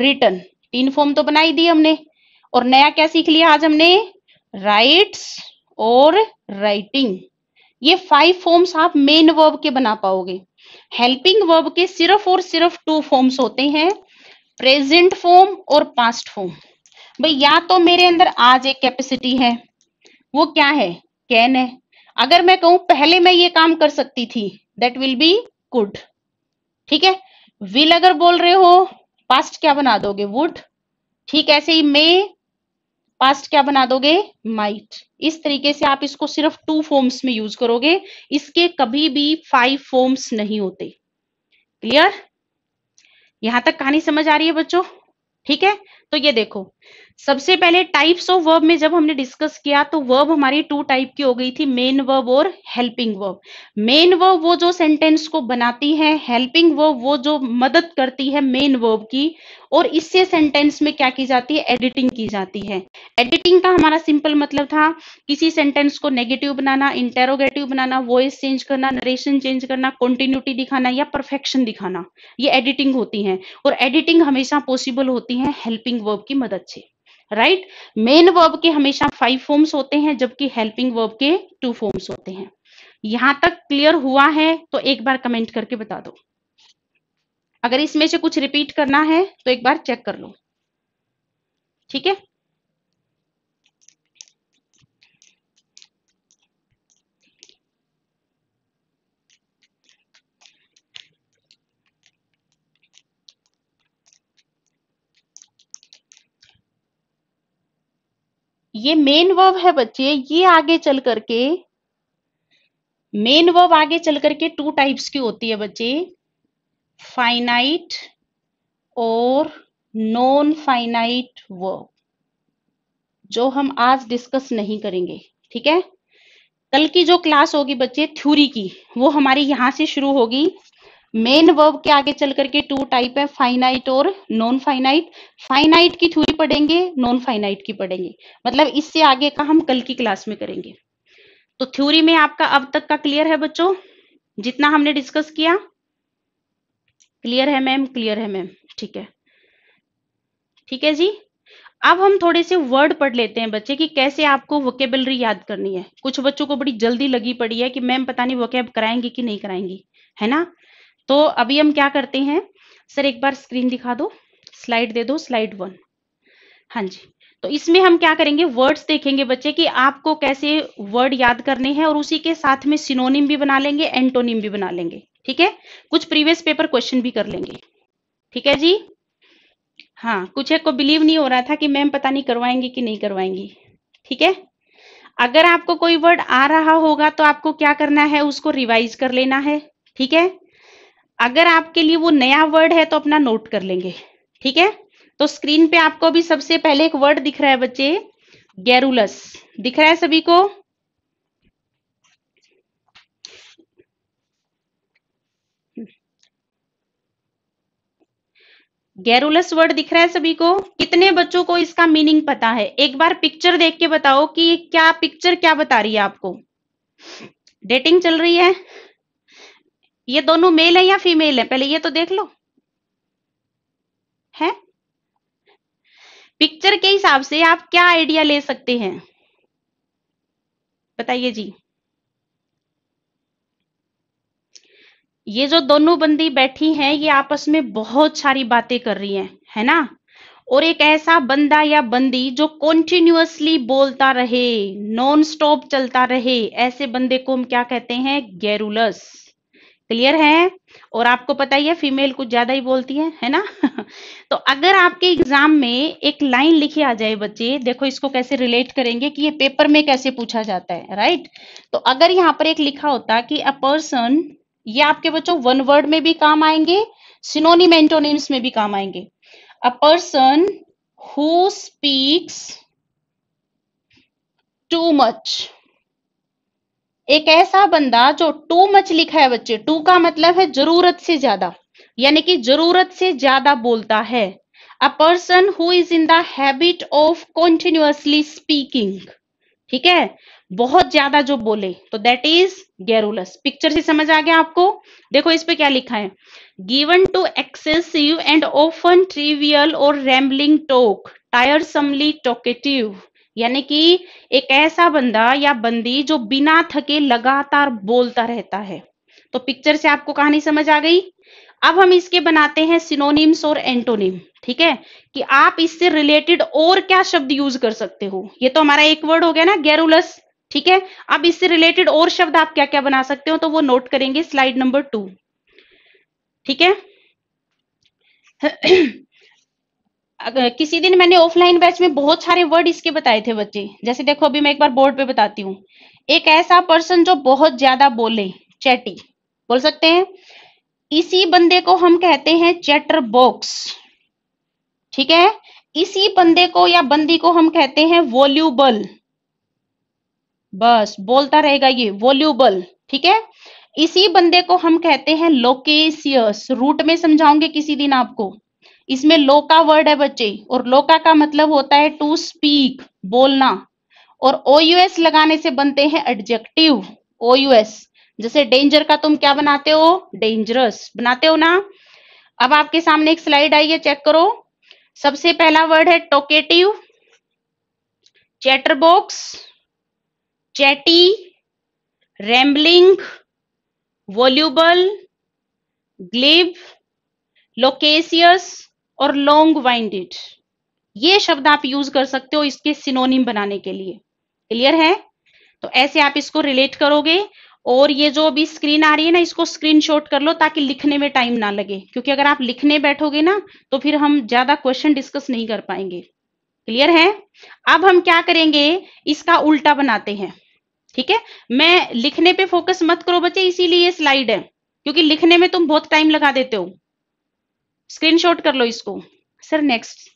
रिटर्न तीन फॉर्म तो बनाई दी हमने और नया क्या सीख लिया आज हमने राइट्स और राइटिंग ये फाइव फॉर्म्स आप मेन वर्ब के बना पाओगे हेल्पिंग वर्ब के सिर्फ और सिर्फ टू फॉर्म्स होते हैं प्रेजेंट फॉर्म और पास्ट फॉर्म भाई या तो मेरे अंदर आज एक कैपेसिटी है वो क्या है कैन है अगर मैं कहूं पहले मैं ये काम कर सकती थी दैट विल बी गुड ठीक है विल अगर बोल रहे हो पास्ट क्या बना दोगे वुड ठीक ऐसे ही मे पास्ट क्या बना दोगे माइट इस तरीके से आप इसको सिर्फ टू फॉर्म्स में यूज करोगे इसके कभी भी फाइव फॉर्म्स नहीं होते क्लियर यहां तक कहानी समझ आ रही है बच्चों ठीक है तो ये देखो सबसे पहले टाइप्स ऑफ वर्ब में जब हमने डिस्कस किया तो वर्ब हमारी टू टाइप की हो गई थी मेन वर्ब और हेल्पिंग वर्ब मेन वर्ब वो जो सेंटेंस को बनाती है हेल्पिंग वर्ब वो जो मदद करती है मेन वर्ब की और इससे सेंटेंस में क्या की जाती है एडिटिंग की जाती है एडिटिंग का हमारा सिंपल मतलब था किसी सेंटेंस को नेगेटिव बनाना इंटेरोगेटिव बनाना वॉइस चेंज करना नरेशन चेंज करना कॉन्टिन्यूटी दिखाना या परफेक्शन दिखाना ये एडिटिंग होती है और एडिटिंग हमेशा पॉसिबल होती है हेल्पिंग वर्ब की मदद से राइट मेन वर्ब के हमेशा फाइव फॉर्म्स होते हैं जबकि हेल्पिंग वर्ब के टू फॉर्म्स होते हैं यहां तक क्लियर हुआ है तो एक बार कमेंट करके बता दो अगर इसमें से कुछ रिपीट करना है तो एक बार चेक कर लो ठीक है ये मेन वर्ब है बच्चे ये आगे चल करके मेन वर्ब आगे चल करके टू टाइप्स की होती है बच्चे फाइनाइट और नॉन फाइनाइट वर्ब जो हम आज डिस्कस नहीं करेंगे ठीक है कल की जो क्लास होगी बच्चे थ्योरी की वो हमारी यहां से शुरू होगी मेन वर्ब के आगे चल करके टू टाइप है फाइनाइट और नॉन फाइनाइट फाइनाइट की थ्योरी पढ़ेंगे नॉन फाइनाइट की पढ़ेंगे मतलब इससे आगे का हम कल की क्लास में करेंगे तो थ्योरी में आपका अब तक का क्लियर है बच्चों जितना हमने डिस्कस किया क्लियर है मैम क्लियर है मैम ठीक है ठीक है जी अब हम थोड़े से वर्ड पढ़ लेते हैं बच्चे कि कैसे आपको वोकेबलरी याद करनी है कुछ बच्चों को बड़ी जल्दी लगी पड़ी है कि मैम पता नहीं वोकेब कराएंगे कि नहीं कराएंगी है ना तो अभी हम क्या करते हैं सर एक बार स्क्रीन दिखा दो स्लाइड दे दो स्लाइड वन हाँ जी तो इसमें हम क्या करेंगे वर्ड्स देखेंगे बच्चे कि आपको कैसे वर्ड याद करने हैं और उसी के साथ में सिनोनिम भी बना लेंगे एंटोनिम भी बना लेंगे ठीक है कुछ प्रीवियस पेपर क्वेश्चन भी कर लेंगे ठीक है जी हाँ कुछ एक को बिलीव नहीं हो रहा था कि मैम पता नहीं करवाएंगी कि नहीं करवाएंगी ठीक है अगर आपको कोई वर्ड आ रहा होगा तो आपको क्या करना है उसको रिवाइज कर लेना है ठीक है अगर आपके लिए वो नया वर्ड है तो अपना नोट कर लेंगे ठीक है तो स्क्रीन पे आपको भी सबसे पहले एक वर्ड दिख रहा है बच्चे गैरुलस दिख रहा है सभी को गैरुलस वर्ड दिख रहा है सभी को कितने बच्चों को इसका मीनिंग पता है एक बार पिक्चर देख के बताओ कि ये क्या पिक्चर क्या बता रही है आपको डेटिंग चल रही है ये दोनों मेल है या फीमेल है पहले ये तो देख लो है पिक्चर के हिसाब से आप क्या आइडिया ले सकते हैं बताइए जी ये जो दोनों बंदी बैठी हैं ये आपस में बहुत सारी बातें कर रही हैं है ना और एक ऐसा बंदा या बंदी जो कॉन्टिन्यूसली बोलता रहे नॉन स्टॉप चलता रहे ऐसे बंदे को हम क्या कहते हैं गैरुलस क्लियर है और आपको पता ही है फीमेल कुछ ज्यादा ही बोलती है है ना (laughs) तो अगर आपके एग्जाम में एक लाइन लिखी आ जाए बच्चे देखो इसको कैसे रिलेट करेंगे कि ये पेपर में कैसे पूछा जाता है राइट तो अगर यहाँ पर एक लिखा होता कि अ पर्सन ये आपके बच्चों वन वर्ड में भी काम आएंगे सिनोनिम एंटोनिम्स में भी काम आएंगे a person who speaks too much एक ऐसा बंदा जो टू मच लिखा है बच्चे टू का मतलब है जरूरत से ज्यादा यानी कि जरूरत से ज्यादा बोलता है a person who is in the habit of continuously speaking ठीक है बहुत ज्यादा जो बोले तो दैट इज गैरुलस पिक्चर से समझ आ गया आपको देखो इस पे क्या लिखा है given to excessive and often trivial और रैम्बलिंग टोक टायरसमली टोकेटिव यानी कि एक ऐसा बंदा या बंदी जो बिना थके लगातार बोलता रहता है तो पिक्चर से आपको कहानी समझ आ गई अब हम इसके बनाते हैं सिनोनिम्स और एंटोनिम ठीक है कि आप इससे रिलेटेड और क्या शब्द यूज कर सकते हो ये तो हमारा एक वर्ड हो गया ना गैरुलस ठीक है अब इससे रिलेटेड और शब्द आप क्या क्या बना सकते हो तो वो नोट करेंगे स्लाइड नंबर टू ठीक है (clears throat) किसी दिन मैंने ऑफलाइन बैच में बहुत सारे वर्ड इसके बताए थे बच्चे जैसे देखो अभी मैं एक बार बोर्ड पे बताती हूँ एक ऐसा पर्सन जो बहुत ज्यादा बोले चैटी बोल सकते हैं इसी बंदे को हम कहते हैं चैटर बॉक्स ठीक है इसी बंदे को या बंदी को हम कहते हैं वॉल्यूबल बस बोलता रहेगा ये वोल्यूबल ठीक है इसी बंदे को हम कहते हैं लोकेशियस रूट में समझाऊंगे किसी दिन आपको इसमें लोका वर्ड है बच्चे और लोका का मतलब होता है टू स्पीक बोलना और ओयूएस लगाने से बनते हैं एडजेक्टिव ओयूएस जैसे डेंजर का तुम क्या बनाते हो डेंजरस बनाते हो ना अब आपके सामने एक स्लाइड आई है चेक करो सबसे पहला वर्ड है talkative chatter box chatty rambling voluble glib loquacious और लॉन्ग वाइंडेड ये शब्द आप यूज कर सकते हो इसके सिनोनिम बनाने के लिए क्लियर है तो ऐसे आप इसको रिलेट करोगे और ये जो अभी स्क्रीन आ रही है ना इसको स्क्रीनशॉट कर लो ताकि लिखने में टाइम ना लगे क्योंकि अगर आप लिखने बैठोगे ना तो फिर हम ज्यादा क्वेश्चन डिस्कस नहीं कर पाएंगे क्लियर है अब हम क्या करेंगे इसका उल्टा बनाते हैं ठीक है मैं लिखने पे फोकस मत करो बच्चे इसीलिए ये स्लाइड है क्योंकि लिखने में तुम बहुत टाइम लगा देते हो स्क्रीनशॉट कर लो इसको सर नेक्स्ट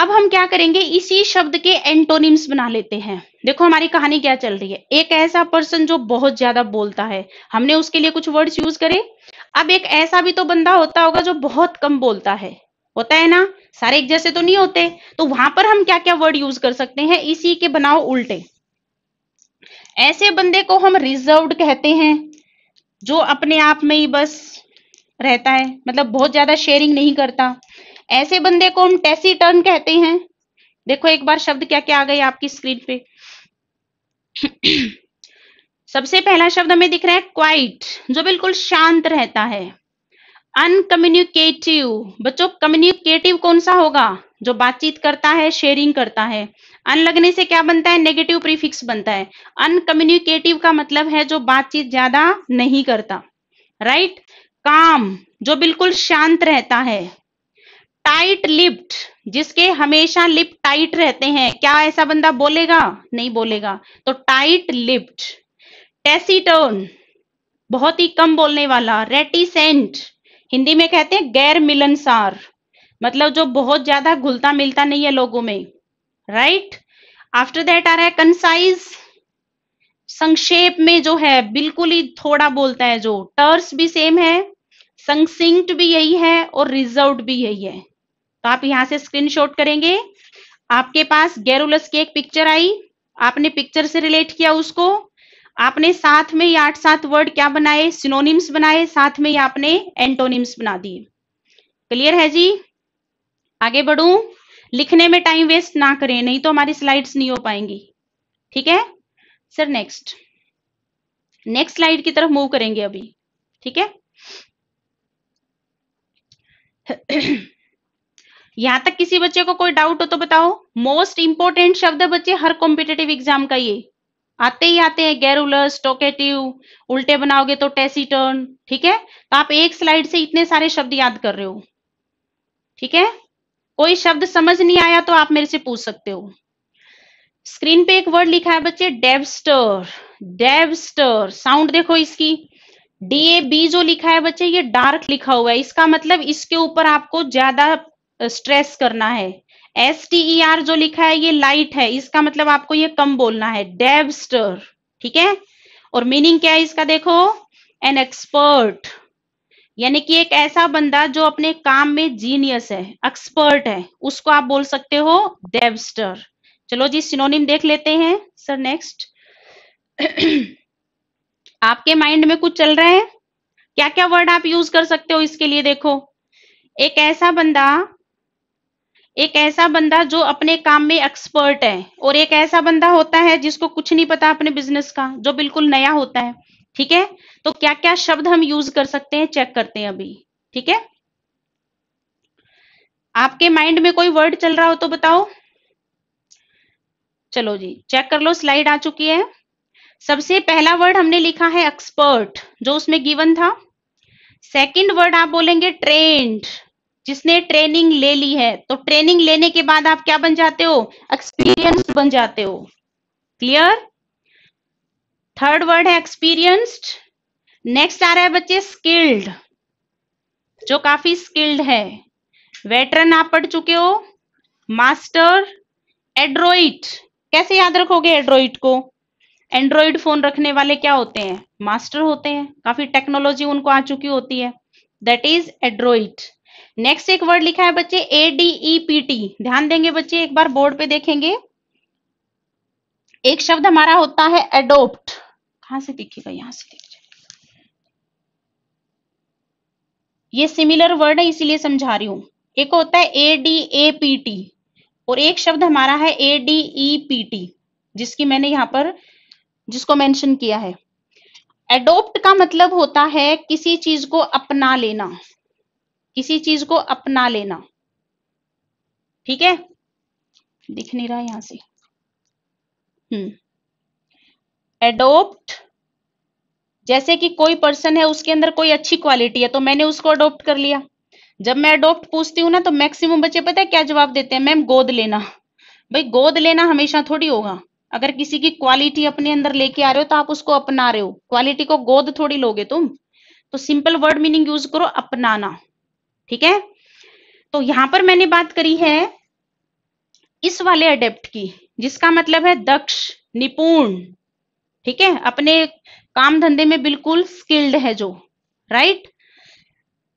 अब हम क्या करेंगे इसी शब्द के एंटोनिम्स बना लेते हैं देखो हमारी कहानी क्या चल रही है एक ऐसा पर्सन जो बहुत ज्यादा बोलता है हमने उसके लिए कुछ वर्ड्स यूज करे अब एक ऐसा भी तो बंदा होता होगा जो बहुत कम बोलता है होता है ना सारे एक जैसे तो नहीं होते तो वहां पर हम क्या क्या वर्ड यूज कर सकते हैं इसी के बनाओ उल्टे ऐसे बंदे को हम रिजर्व कहते हैं जो अपने आप में ही बस रहता है मतलब बहुत ज्यादा शेयरिंग नहीं करता ऐसे बंदे को हम टेसी टर्न कहते हैं देखो एक बार शब्द क्या क्या आ गए आपकी स्क्रीन पे (clears throat) सबसे पहला शब्द हमें दिख रहा है क्वाइट जो बिल्कुल शांत रहता है अनकम्युनिकेटिव बच्चों कम्युनिकेटिव कौन सा होगा जो बातचीत करता है शेयरिंग करता है अन लगने से क्या बनता है नेगेटिव प्रीफिक्स बनता है अनकम्युनिकेटिव का मतलब है जो बातचीत ज्यादा नहीं करता राइट right? काम जो बिल्कुल शांत रहता है टाइट लिप्ट जिसके हमेशा लिप टाइट रहते हैं क्या ऐसा बंदा बोलेगा नहीं बोलेगा तो टाइट लिप्ट टेसीटोन बहुत ही कम बोलने वाला रेटिसेंट हिंदी में कहते हैं गैर मिलनसार मतलब जो बहुत ज्यादा घुलता मिलता नहीं है लोगों में राइट आफ्टर दैट आ रहा है कंसाइज संक्षेप में जो है बिल्कुल ही थोड़ा बोलता है जो टर्स भी सेम है संसिंक्ट भी यही है और रिजर्व भी यही है तो आप यहां से स्क्रीनशॉट करेंगे आपके पास गैरुलस की एक पिक्चर आई आपने पिक्चर से रिलेट किया उसको आपने साथ में ये आठ सात वर्ड क्या बनाए सिनोनिम्स बनाए साथ में ये आपने एंटोनिम्स बना दिए क्लियर है जी आगे बढ़ू लिखने में टाइम वेस्ट ना करें नहीं तो हमारी स्लाइड्स नहीं हो पाएंगी ठीक है सर नेक्स्ट नेक्स्ट स्लाइड की तरफ मूव करेंगे अभी ठीक है (clears throat) यहां तक किसी बच्चे को कोई डाउट हो तो बताओ मोस्ट इंपोर्टेंट शब्द बच्चे हर कॉम्पिटेटिव एग्जाम का ये आते ही आते हैं गैरुलस टोकेटिव उल्टे बनाओगे तो टेसिटर्न ठीक है तो आप एक स्लाइड से इतने सारे शब्द याद कर रहे हो ठीक है कोई शब्द समझ नहीं आया तो आप मेरे से पूछ सकते हो स्क्रीन पे एक वर्ड लिखा है बच्चे डेबस्टर डेबस्टर साउंड देखो इसकी डी ए बी जो लिखा है बच्चे ये डार्क लिखा हुआ है इसका मतलब इसके ऊपर आपको ज्यादा स्ट्रेस करना है एस टी ई आर जो लिखा है ये लाइट है इसका मतलब आपको ये कम बोलना है डेबस्टर ठीक है और मीनिंग क्या है इसका देखो एन एक्सपर्ट यानी कि एक ऐसा बंदा जो अपने काम में जीनियस है एक्सपर्ट है उसको आप बोल सकते हो डेवस्टर चलो जी सिनोनिम देख लेते हैं सर नेक्स्ट (clears throat) आपके माइंड में कुछ चल रहा है क्या क्या वर्ड आप यूज कर सकते हो इसके लिए देखो एक ऐसा बंदा एक ऐसा बंदा जो अपने काम में एक्सपर्ट है और एक ऐसा बंदा होता है जिसको कुछ नहीं पता अपने बिजनेस का जो बिल्कुल नया होता है ठीक है तो क्या क्या शब्द हम यूज कर सकते हैं चेक करते हैं अभी ठीक है आपके माइंड में कोई वर्ड चल रहा हो तो बताओ चलो जी चेक कर लो स्लाइड आ चुकी है सबसे पहला वर्ड हमने लिखा है एक्सपर्ट जो उसमें गिवन था सेकंड वर्ड आप बोलेंगे ट्रेंड जिसने ट्रेनिंग ले ली है तो ट्रेनिंग लेने के बाद आप क्या बन जाते हो एक्सपीरियंस बन जाते हो क्लियर थर्ड वर्ड है एक्सपीरियंस्ड नेक्स्ट आ रहा है बच्चे स्किल्ड जो काफी स्किल्ड है वेटरन आप पढ़ चुके हो मास्टर एड्रॉइट कैसे याद रखोगे एड्रॉइड को एंड्रॉइड फोन रखने वाले क्या होते हैं मास्टर होते हैं काफी टेक्नोलॉजी उनको आ चुकी होती है दैट इज एड्रॉइड नेक्स्ट एक वर्ड लिखा है बच्चे A D E P T ध्यान देंगे बच्चे एक बार बोर्ड पे देखेंगे एक शब्द हमारा होता है एडोप्ट कहां से दिखेगा यहां से दिखेगा ये सिमिलर वर्ड है इसीलिए समझा रही हूं एक होता है A D A P T और एक शब्द हमारा है A D E P T जिसकी मैंने यहाँ पर जिसको मेंशन किया है एडोप्ट का मतलब होता है किसी चीज को अपना लेना किसी चीज को अपना लेना ठीक है दिख नहीं रहा यहां से हम्म एडोप्ट जैसे कि कोई पर्सन है उसके अंदर कोई अच्छी क्वालिटी है तो मैंने उसको अडोप्ट कर लिया जब मैं अडोप्ट पूछती हूँ ना तो मैक्सिमम बच्चे पता है क्या जवाब देते हैं मैम गोद लेना भाई गोद लेना हमेशा थोड़ी होगा अगर किसी की क्वालिटी अपने अंदर लेके आ रहे हो तो आप उसको अपना रहे हो क्वालिटी को गोद थोड़ी लोगे तुम तो सिंपल वर्ड मीनिंग यूज करो अपनाना ठीक है तो यहां पर मैंने बात करी है इस वाले अडेप्ट की जिसका मतलब है दक्ष निपुण ठीक है अपने काम धंधे में बिल्कुल स्किल्ड है जो राइट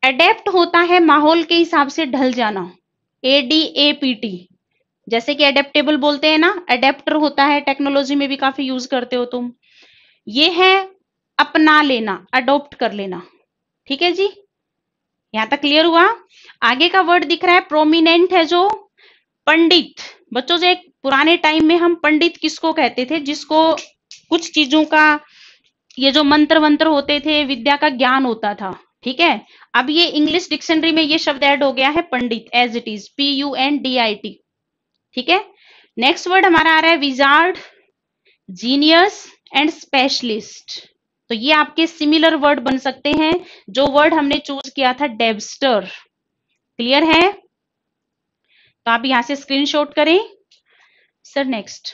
एडेप्ट होता है माहौल के हिसाब से ढल जाना A D A P T जैसे कि एडेप्टेबल बोलते हैं ना एडेप्टर होता है टेक्नोलॉजी में भी काफी यूज करते हो तुम ये है अपना लेना अडोप्ट कर लेना ठीक है जी यहां तक क्लियर हुआ आगे का वर्ड दिख रहा है प्रोमिनेंट है जो पंडित बच्चों से पुराने टाइम में हम पंडित किसको कहते थे जिसको कुछ चीजों का ये जो मंत्र वंत्र होते थे विद्या का ज्ञान होता था ठीक है अब ये इंग्लिश डिक्शनरी में ये शब्द ऐड हो गया है pundit as it is P U N D I T ठीक है नेक्स्ट वर्ड हमारा आ रहा है विजार्ड जीनियस एंड स्पेशलिस्ट तो ये आपके सिमिलर वर्ड बन सकते हैं जो वर्ड हमने चूज किया था डेबस्टर क्लियर है तो आप यहां से स्क्रीनशॉट करें सर नेक्स्ट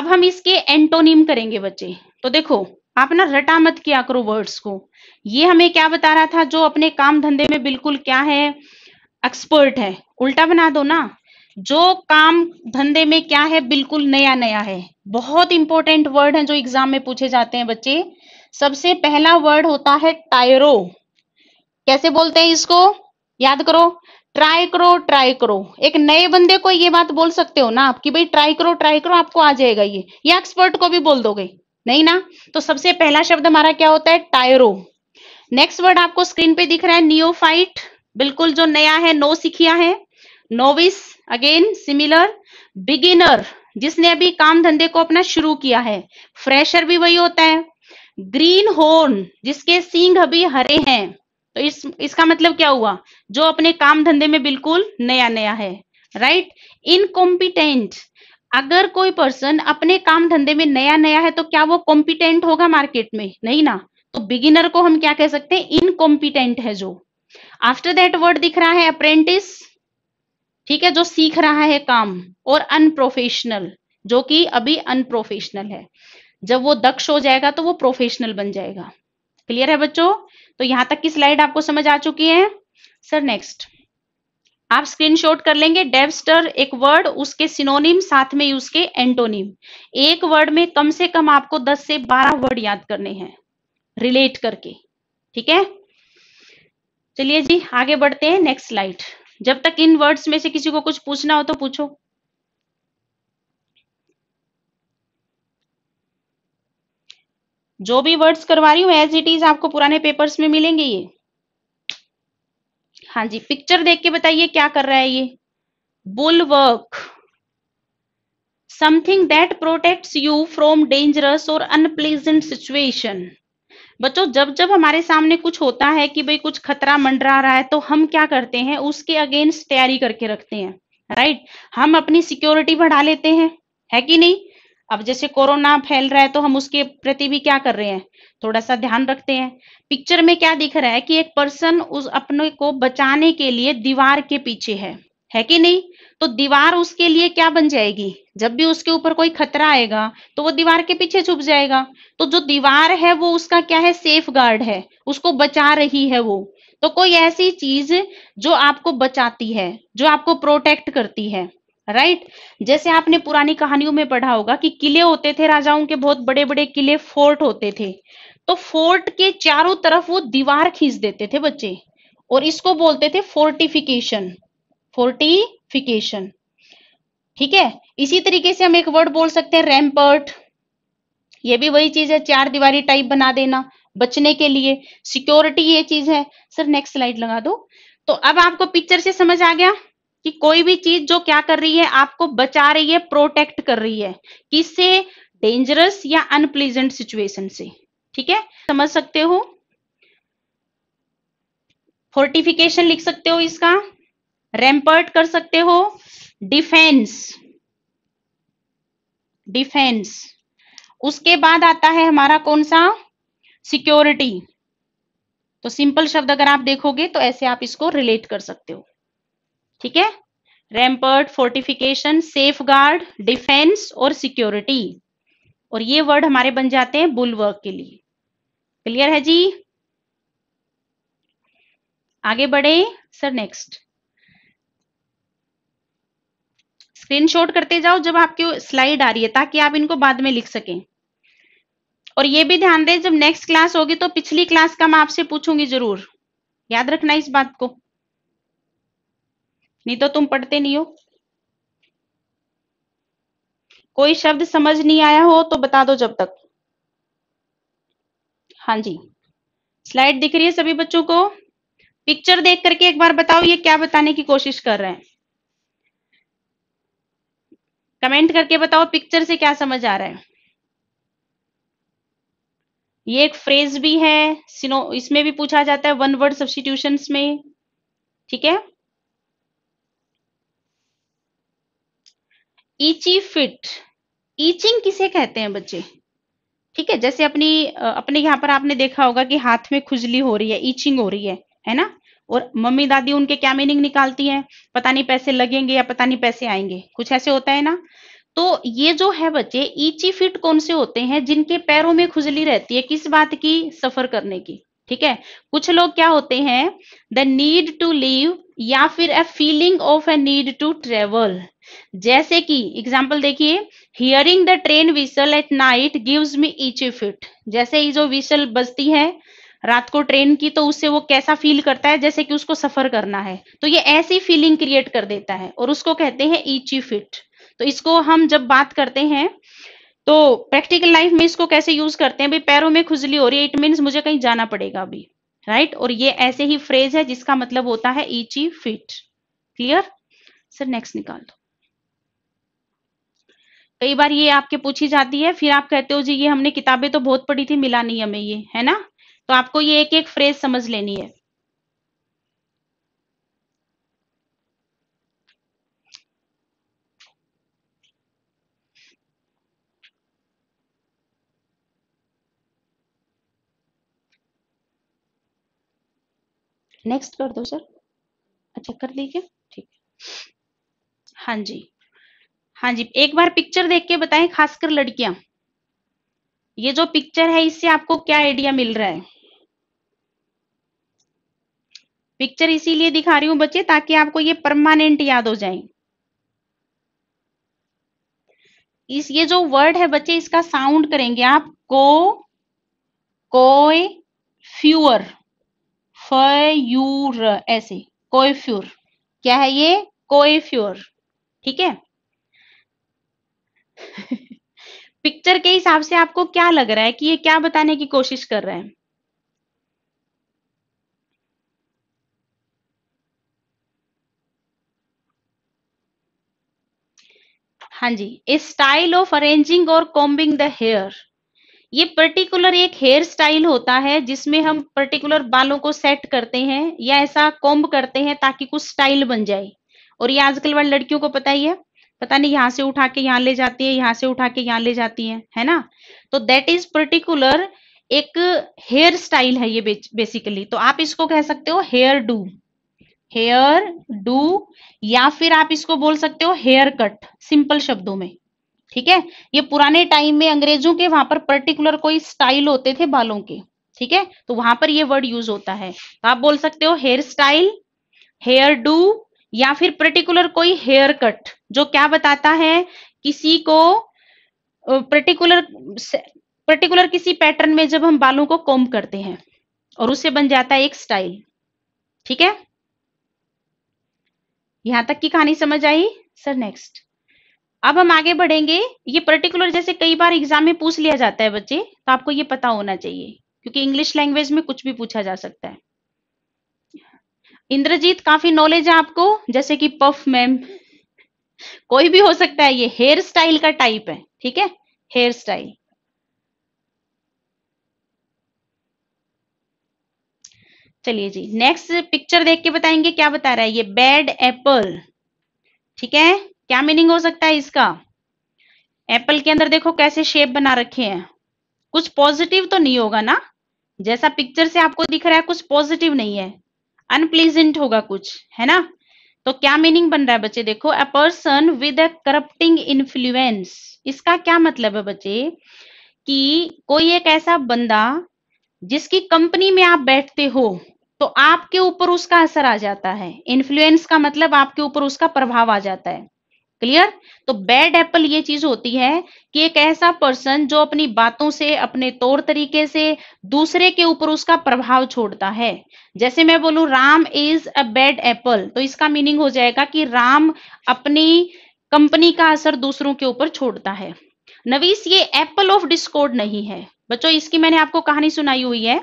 अब हम इसके एंटोनिम करेंगे बच्चे तो देखो आप ना रटा मत किया करो वर्ड्स को ये हमें क्या बता रहा था जो अपने काम धंधे में बिल्कुल क्या है एक्सपर्ट है उल्टा बना दो ना जो काम धंधे में क्या है बिल्कुल नया नया है बहुत इंपॉर्टेंट वर्ड है जो एग्जाम में पूछे जाते हैं बच्चे सबसे पहला वर्ड होता है टायरो कैसे बोलते हैं इसको याद करो ट्राई करो ट्राई करो एक नए बंदे को ये बात बोल सकते हो ना आप कि भाई ट्राई करो ट्राई करो आपको आ जाएगा ये या एक्सपर्ट को भी बोल दोगे नहीं ना तो सबसे पहला शब्द हमारा क्या होता है टायरो नेक्स्ट वर्ड आपको स्क्रीन पे दिख रहा है नियोफाइट बिल्कुल जो नया है नो सीखिया है नोविस अगेन सिमिलर बिगिनर जिसने अभी काम धंधे को अपना शुरू किया है फ्रेशर भी वही होता है ग्रीन होर्न जिसके सींग अभी हरे हैं तो इस इसका मतलब क्या हुआ जो अपने काम धंधे में बिल्कुल नया नया है राइट इनकॉम्पिटेंट अगर कोई पर्सन अपने काम धंधे में नया नया है तो क्या वो कॉम्पिटेंट होगा मार्केट में नहीं ना तो बिगिनर को हम क्या कह सकते हैं इनकॉम्पिटेंट है जो आफ्टर दैट वर्ड दिख रहा है अप्रेंटिस ठीक है जो सीख रहा है काम और अनप्रोफेशनल जो कि अभी अनप्रोफेशनल है जब वो दक्ष हो जाएगा तो वो प्रोफेशनल बन जाएगा क्लियर है बच्चों तो यहां तक की स्लाइड आपको समझ आ चुकी है सर नेक्स्ट आप स्क्रीनशॉट कर लेंगे डेवस्टर एक वर्ड उसके सिनोनिम साथ में उसके एंटोनिम एक वर्ड में कम से कम आपको 10 से 12 वर्ड याद करने हैं रिलेट करके ठीक है चलिए जी आगे बढ़ते हैं नेक्स्ट स्लाइड जब तक इन वर्ड्स में से किसी को कुछ पूछना हो तो पूछो जो भी वर्ड्स करवा रही हूँ एज इट इज आपको पुराने पेपर्स में मिलेंगे ये हाँ जी पिक्चर देख के बताइए क्या कर रहा है ये bulwark something that protects you from dangerous और अनप्लीजेंट सिचुएशन बच्चों जब जब हमारे सामने कुछ होता है कि भाई कुछ खतरा मंडरा रहा है तो हम क्या करते हैं उसके अगेंस्ट तैयारी करके रखते हैं राइट right? हम अपनी सिक्योरिटी बढ़ा लेते हैं है कि नहीं अब जैसे कोरोना फैल रहा है तो हम उसके प्रति भी क्या कर रहे हैं थोड़ा सा ध्यान रखते हैं पिक्चर में क्या दिख रहा है कि एक पर्सन उस अपने को बचाने के लिए दीवार के पीछे है है कि नहीं तो दीवार उसके लिए क्या बन जाएगी जब भी उसके ऊपर कोई खतरा आएगा तो वो दीवार के पीछे छुप जाएगा तो जो दीवार है वो उसका क्या है सेफ गार्ड है उसको बचा रही है वो तो कोई ऐसी चीज जो आपको बचाती है जो आपको प्रोटेक्ट करती है राइट जैसे आपने पुरानी कहानियों में पढ़ा होगा कि किले होते थे राजाओं के बहुत बड़े बड़े किले फोर्ट होते थे तो फोर्ट के चारों तरफ वो दीवार खींच देते थे बच्चे और इसको बोलते थे फोर्टिफिकेशन फोर्टिफिकेशन ठीक है इसी तरीके से हम एक वर्ड बोल सकते हैं रैम्पर्ट ये भी वही चीज है चार दीवारी टाइप बना देना बचने के लिए सिक्योरिटी ये चीज है सर नेक्स्ट स्लाइड लगा दो तो अब आपको पिक्चर से समझ आ गया कि कोई भी चीज जो क्या कर रही है आपको बचा रही है प्रोटेक्ट कर रही है किससे डेंजरस या अनप्लीजेंट सिचुएशन से ठीक है समझ सकते हो फोर्टिफिकेशन लिख सकते हो इसका रैम्पर्ट कर सकते हो डिफेंस डिफेंस उसके बाद आता है हमारा कौन सा सिक्योरिटी तो सिंपल शब्द अगर आप देखोगे तो ऐसे आप इसको रिलेट कर सकते हो ठीक है rampart fortification safeguard defence और सिक्योरिटी और ये वर्ड हमारे बन जाते हैं बुलवर्क के लिए क्लियर है जी आगे बढ़े सर नेक्स्ट स्क्रीनशॉट करते जाओ जब आपकी स्लाइड आ रही है ताकि आप इनको बाद में लिख सकें और ये भी ध्यान दें जब नेक्स्ट क्लास होगी तो पिछली क्लास का मैं आपसे पूछूंगी जरूर याद रखना इस बात को नहीं तो तुम पढ़ते नहीं हो कोई शब्द समझ नहीं आया हो तो बता दो जब तक हाँ जी स्लाइड दिख रही है सभी बच्चों को पिक्चर देख करके एक बार बताओ ये क्या बताने की कोशिश कर रहे हैं कमेंट करके बताओ पिक्चर से क्या समझ आ रहा है ये एक फ्रेज भी है सिनो इसमें भी पूछा जाता है वन वर्ड सब्सटीट्यूशन में ठीक है ईची फिट ईचिंग किसे कहते हैं बच्चे ठीक है जैसे अपनी अपने यहाँ पर आपने देखा होगा कि हाथ में खुजली हो रही है ईचिंग हो रही है है ना और मम्मी दादी उनके क्या मीनिंग निकालती है पता नहीं पैसे लगेंगे या पता नहीं पैसे आएंगे कुछ ऐसे होता है ना तो ये जो है बच्चे ईची फिट कौन से होते हैं जिनके पैरों में खुजली रहती है किस बात की सफर करने की ठीक है कुछ लोग क्या होते हैं द नीड टू लीव या फिर a feeling of a need to travel जैसे कि एग्जाम्पल देखिए hearing the train whistle at night gives me itchy feet जैसे ये जो विसल बजती है रात को ट्रेन की तो उससे वो कैसा फील करता है जैसे कि उसको सफर करना है तो ये ऐसी फीलिंग क्रिएट कर देता है और उसको कहते हैं इच फिट तो इसको हम जब बात करते हैं तो प्रैक्टिकल लाइफ में इसको कैसे यूज करते हैं भाई पैरों में खुजली हो रही है इट मीन्स मुझे कहीं जाना पड़ेगा अभी राइट और ये ऐसे ही फ्रेज है जिसका मतलब होता है ईची फिट क्लियर सर नेक्स्ट निकाल दो कई बार ये आपके पूछी जाती है फिर आप कहते हो जी ये हमने किताबें तो बहुत पढ़ी थी मिला नहीं हमें ये है ना तो आपको ये एक एक फ्रेज समझ लेनी है नेक्स्ट कर दो सर अच्छा कर लीजिए ठीक है हाँ जी हाँ जी एक बार पिक्चर देख के बताएं खासकर लड़कियां ये जो पिक्चर है इससे आपको क्या आइडिया मिल रहा है पिक्चर इसीलिए दिखा रही हूं बच्चे ताकि आपको ये परमानेंट याद हो जाए इस ये जो वर्ड है बच्चे इसका साउंड करेंगे आप को कोय फ्यूअर फ्यूर ऐसे कोय फ्यूर क्या है ये कोय फ्यूर ठीक है पिक्चर के हिसाब से आपको क्या लग रहा है कि ये क्या बताने की कोशिश कर रहे हैं हाँ जी ए स्टाइल ऑफ अरेंजिंग और कॉम्बिंग द हेयर ये पर्टिकुलर एक हेयर स्टाइल होता है जिसमें हम पर्टिकुलर बालों को सेट करते हैं या ऐसा कॉम्ब करते हैं ताकि कुछ स्टाइल बन जाए और ये आजकल वाली लड़कियों को पता ही है पता नहीं यहाँ से उठा के यहाँ ले जाती है यहाँ से उठा के यहाँ ले जाती है है ना तो देट इज पर्टिकुलर एक हेयर स्टाइल है ये बेसिकली तो आप इसको कह सकते हो हेयर डू हेयर डू या फिर आप इसको बोल सकते हो हेयर कट सिंपल शब्दों में ठीक है ये पुराने टाइम में अंग्रेजों के वहां पर पर्टिकुलर कोई स्टाइल होते थे बालों के ठीक है तो वहां पर ये वर्ड यूज होता है तो आप बोल सकते हो हेयर स्टाइल हेयर डू या फिर पर्टिकुलर कोई हेयर कट जो क्या बताता है किसी को पर्टिकुलर पर्टिकुलर किसी पैटर्न में जब हम बालों को कॉम करते हैं और उससे बन जाता है एक स्टाइल ठीक है यहां तक की कहानी समझ आई सर नेक्स्ट अब हम आगे बढ़ेंगे ये पर्टिकुलर जैसे कई बार एग्जाम में पूछ लिया जाता है बच्चे तो आपको ये पता होना चाहिए क्योंकि इंग्लिश लैंग्वेज में कुछ भी पूछा जा सकता है इंद्रजीत काफी नॉलेज है आपको जैसे कि पफ मैम कोई भी हो सकता है ये हेयर स्टाइल का टाइप है ठीक है हेयर स्टाइल चलिए जी नेक्स्ट पिक्चर देख के बताएंगे क्या बता रहा है ये बैड एप्पल ठीक है क्या मीनिंग हो सकता है इसका एप्पल के अंदर देखो कैसे शेप बना रखे हैं कुछ पॉजिटिव तो नहीं होगा ना जैसा पिक्चर से आपको दिख रहा है कुछ पॉजिटिव नहीं है अनप्लीजेंट होगा कुछ है ना तो क्या मीनिंग बन रहा है बच्चे देखो a person with a corrupting influence इसका क्या मतलब है बच्चे कि कोई एक ऐसा बंदा जिसकी कंपनी में आप बैठते हो तो आपके ऊपर उसका असर आ जाता है इन्फ्लुएंस का मतलब आपके ऊपर उसका प्रभाव आ जाता है क्लियर तो बैड एप्पल ये चीज होती है कि एक ऐसा पर्सन जो अपनी बातों से अपने तौर तरीके से दूसरे के ऊपर उसका प्रभाव छोड़ता है जैसे मैं बोलू Ram is a bad apple तो इसका मीनिंग हो जाएगा कि राम अपनी कंपनी का असर दूसरों के ऊपर छोड़ता है नवीस ये एप्पल ऑफ डिस्कोर्ड नहीं है बच्चों इसकी मैंने आपको कहानी सुनाई हुई है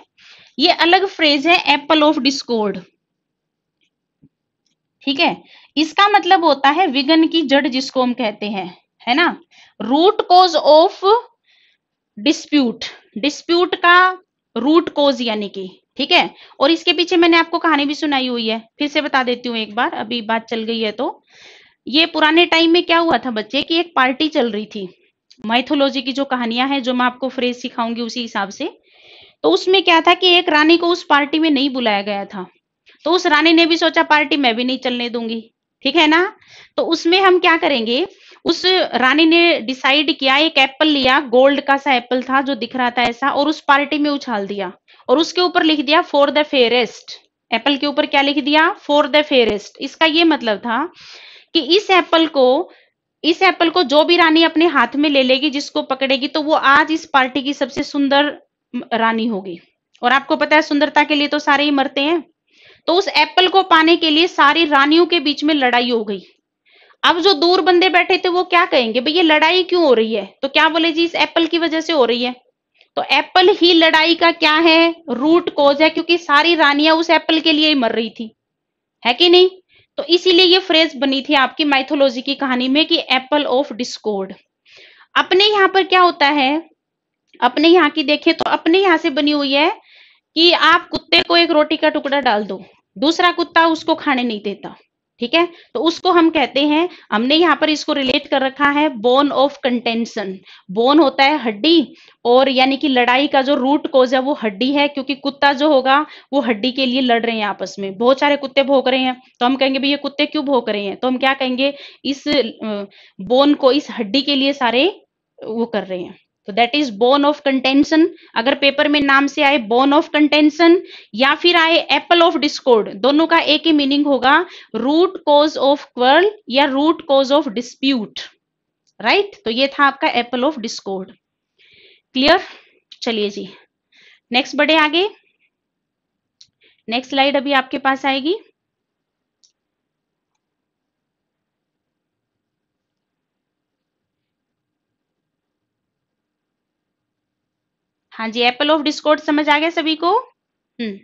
ये अलग फ्रेज है एप्पल ऑफ डिस्कोर्ड ठीक है इसका मतलब होता है विघन की जड़ जिसको हम कहते हैं है ना root cause of dispute dispute का रूट कोज यानी कि ठीक है और इसके पीछे मैंने आपको कहानी भी सुनाई हुई है फिर से बता देती हूँ एक बार अभी बात चल गई है तो ये पुराने टाइम में क्या हुआ था बच्चे की एक पार्टी चल रही थी माइथोलॉजी की जो कहानियां हैं जो मैं आपको फ्रेज सिखाऊंगी उसी हिसाब से तो उसमें क्या था कि एक रानी को उस पार्टी में नहीं बुलाया गया था तो उस रानी ने भी सोचा पार्टी मैं भी नहीं चलने दूंगी ठीक है ना तो उसमें हम क्या करेंगे उस रानी ने डिसाइड किया एक एप्पल लिया गोल्ड का सा एप्पल था जो दिख रहा था ऐसा और उस पार्टी में उछाल दिया और उसके ऊपर लिख दिया फॉर द फेयरेस्ट एप्पल के ऊपर क्या लिख दिया फॉर द फेयरेस्ट इसका ये मतलब था कि इस एप्पल को इस एप्पल को जो भी रानी अपने हाथ में ले लेगी जिसको पकड़ेगी तो वो आज इस पार्टी की सबसे सुंदर रानी होगी और आपको पता है सुंदरता के लिए तो सारे ही मरते हैं तो उस एप्पल को पाने के लिए सारी रानियों के बीच में लड़ाई हो गई अब जो दूर बंदे बैठे थे वो क्या कहेंगे भाई ये लड़ाई क्यों हो रही है तो क्या बोले जी इस एप्पल की वजह से हो रही है तो एप्पल ही लड़ाई का क्या है रूट कोज है क्योंकि सारी रानियां उस एप्पल के लिए ही मर रही थी है कि नहीं तो इसीलिए ये फ्रेज बनी थी आपकी माइथोलॉजी की कहानी में कि एप्पल ऑफ डिस्कोर्ड अपने यहाँ पर क्या होता है अपने यहाँ की देखें तो अपने यहां से बनी हुई है कि आप कुत्ते को एक रोटी का टुकड़ा डाल दो दूसरा कुत्ता उसको खाने नहीं देता ठीक है तो उसको हम कहते हैं हमने यहाँ पर इसको रिलेट कर रखा है बोन ऑफ कंटेंशन बोन होता है हड्डी और यानी कि लड़ाई का जो रूट कोज है वो हड्डी है क्योंकि कुत्ता जो होगा वो हड्डी के लिए लड़ रहे हैं आपस में बहुत सारे कुत्ते भोग रहे हैं तो हम कहेंगे भाई ये कुत्ते क्यों भोग रहे हैं तो हम क्या कहेंगे इस बोन को इस हड्डी के लिए सारे वो कर रहे हैं तो that is bone of contention अगर पेपर में नाम से आए बोन ऑफ कंटेंशन या फिर आए एप्पल ऑफ डिस्कोर्ड दोनों का एक ही मीनिंग होगा रूट कॉज ऑफ क्वर्ल या root cause of dispute right तो ये था आपका एप्पल ऑफ डिस्कोर्ड क्लियर चलिए जी नेक्स्ट बढ़े आगे नेक्स्ट स्लाइड अभी आपके पास आएगी हाँ जी एप्पल ऑफ डिस्कॉर्ड समझ आ गया सभी को एप्पल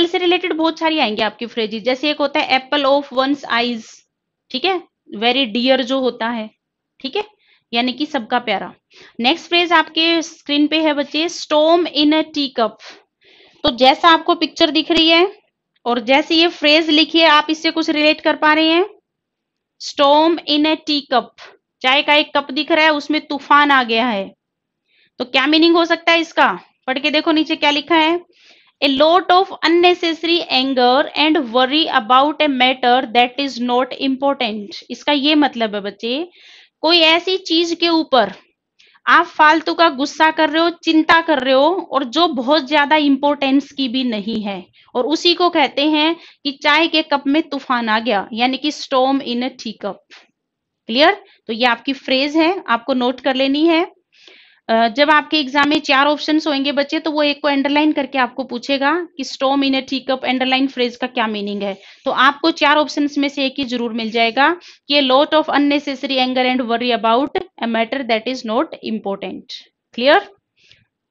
हम्म। से रिलेटेड बहुत सारी आएंगे आपकी फ्रेजी जैसे एक होता है एप्पल ऑफ वंस आईज ठीक है वेरी डियर जो होता है ठीक है यानी कि सबका प्यारा नेक्स्ट फ्रेज आपके स्क्रीन पे है बच्चे स्टोम इन अ टी कप तो जैसा आपको पिक्चर दिख रही है और जैसे ये फ्रेज लिखी है आप इससे कुछ रिलेट कर पा रहे हैं स्टोम इन अ टी कप चाय का एक कप दिख रहा है उसमें तूफान आ गया है तो क्या मीनिंग हो सकता है इसका पढ़ के देखो नीचे क्या लिखा है a lot of unnecessary anger and worry about a matter that is not important इसका ये मतलब है बच्चे कोई ऐसी चीज के ऊपर आप फालतू का गुस्सा कर रहे हो चिंता कर रहे हो और जो बहुत ज्यादा इंपोर्टेंस की भी नहीं है और उसी को कहते हैं कि चाय के कप में तूफान आ गया यानी कि storm in a tea cup clear तो ये आपकी फ्रेज है आपको नोट कर लेनी है जब आपके एग्जाम में चार ऑप्शन होंगे बच्चे तो वो एक को अंडरलाइन करके आपको पूछेगा कि स्टोम इन ए ठीक अप अंडरलाइन फ्रेज का क्या मीनिंग है तो आपको चार ऑप्शन में से एक ही जरूर मिल जाएगा कि lot of unnecessary anger and worry about a matter that is not important clear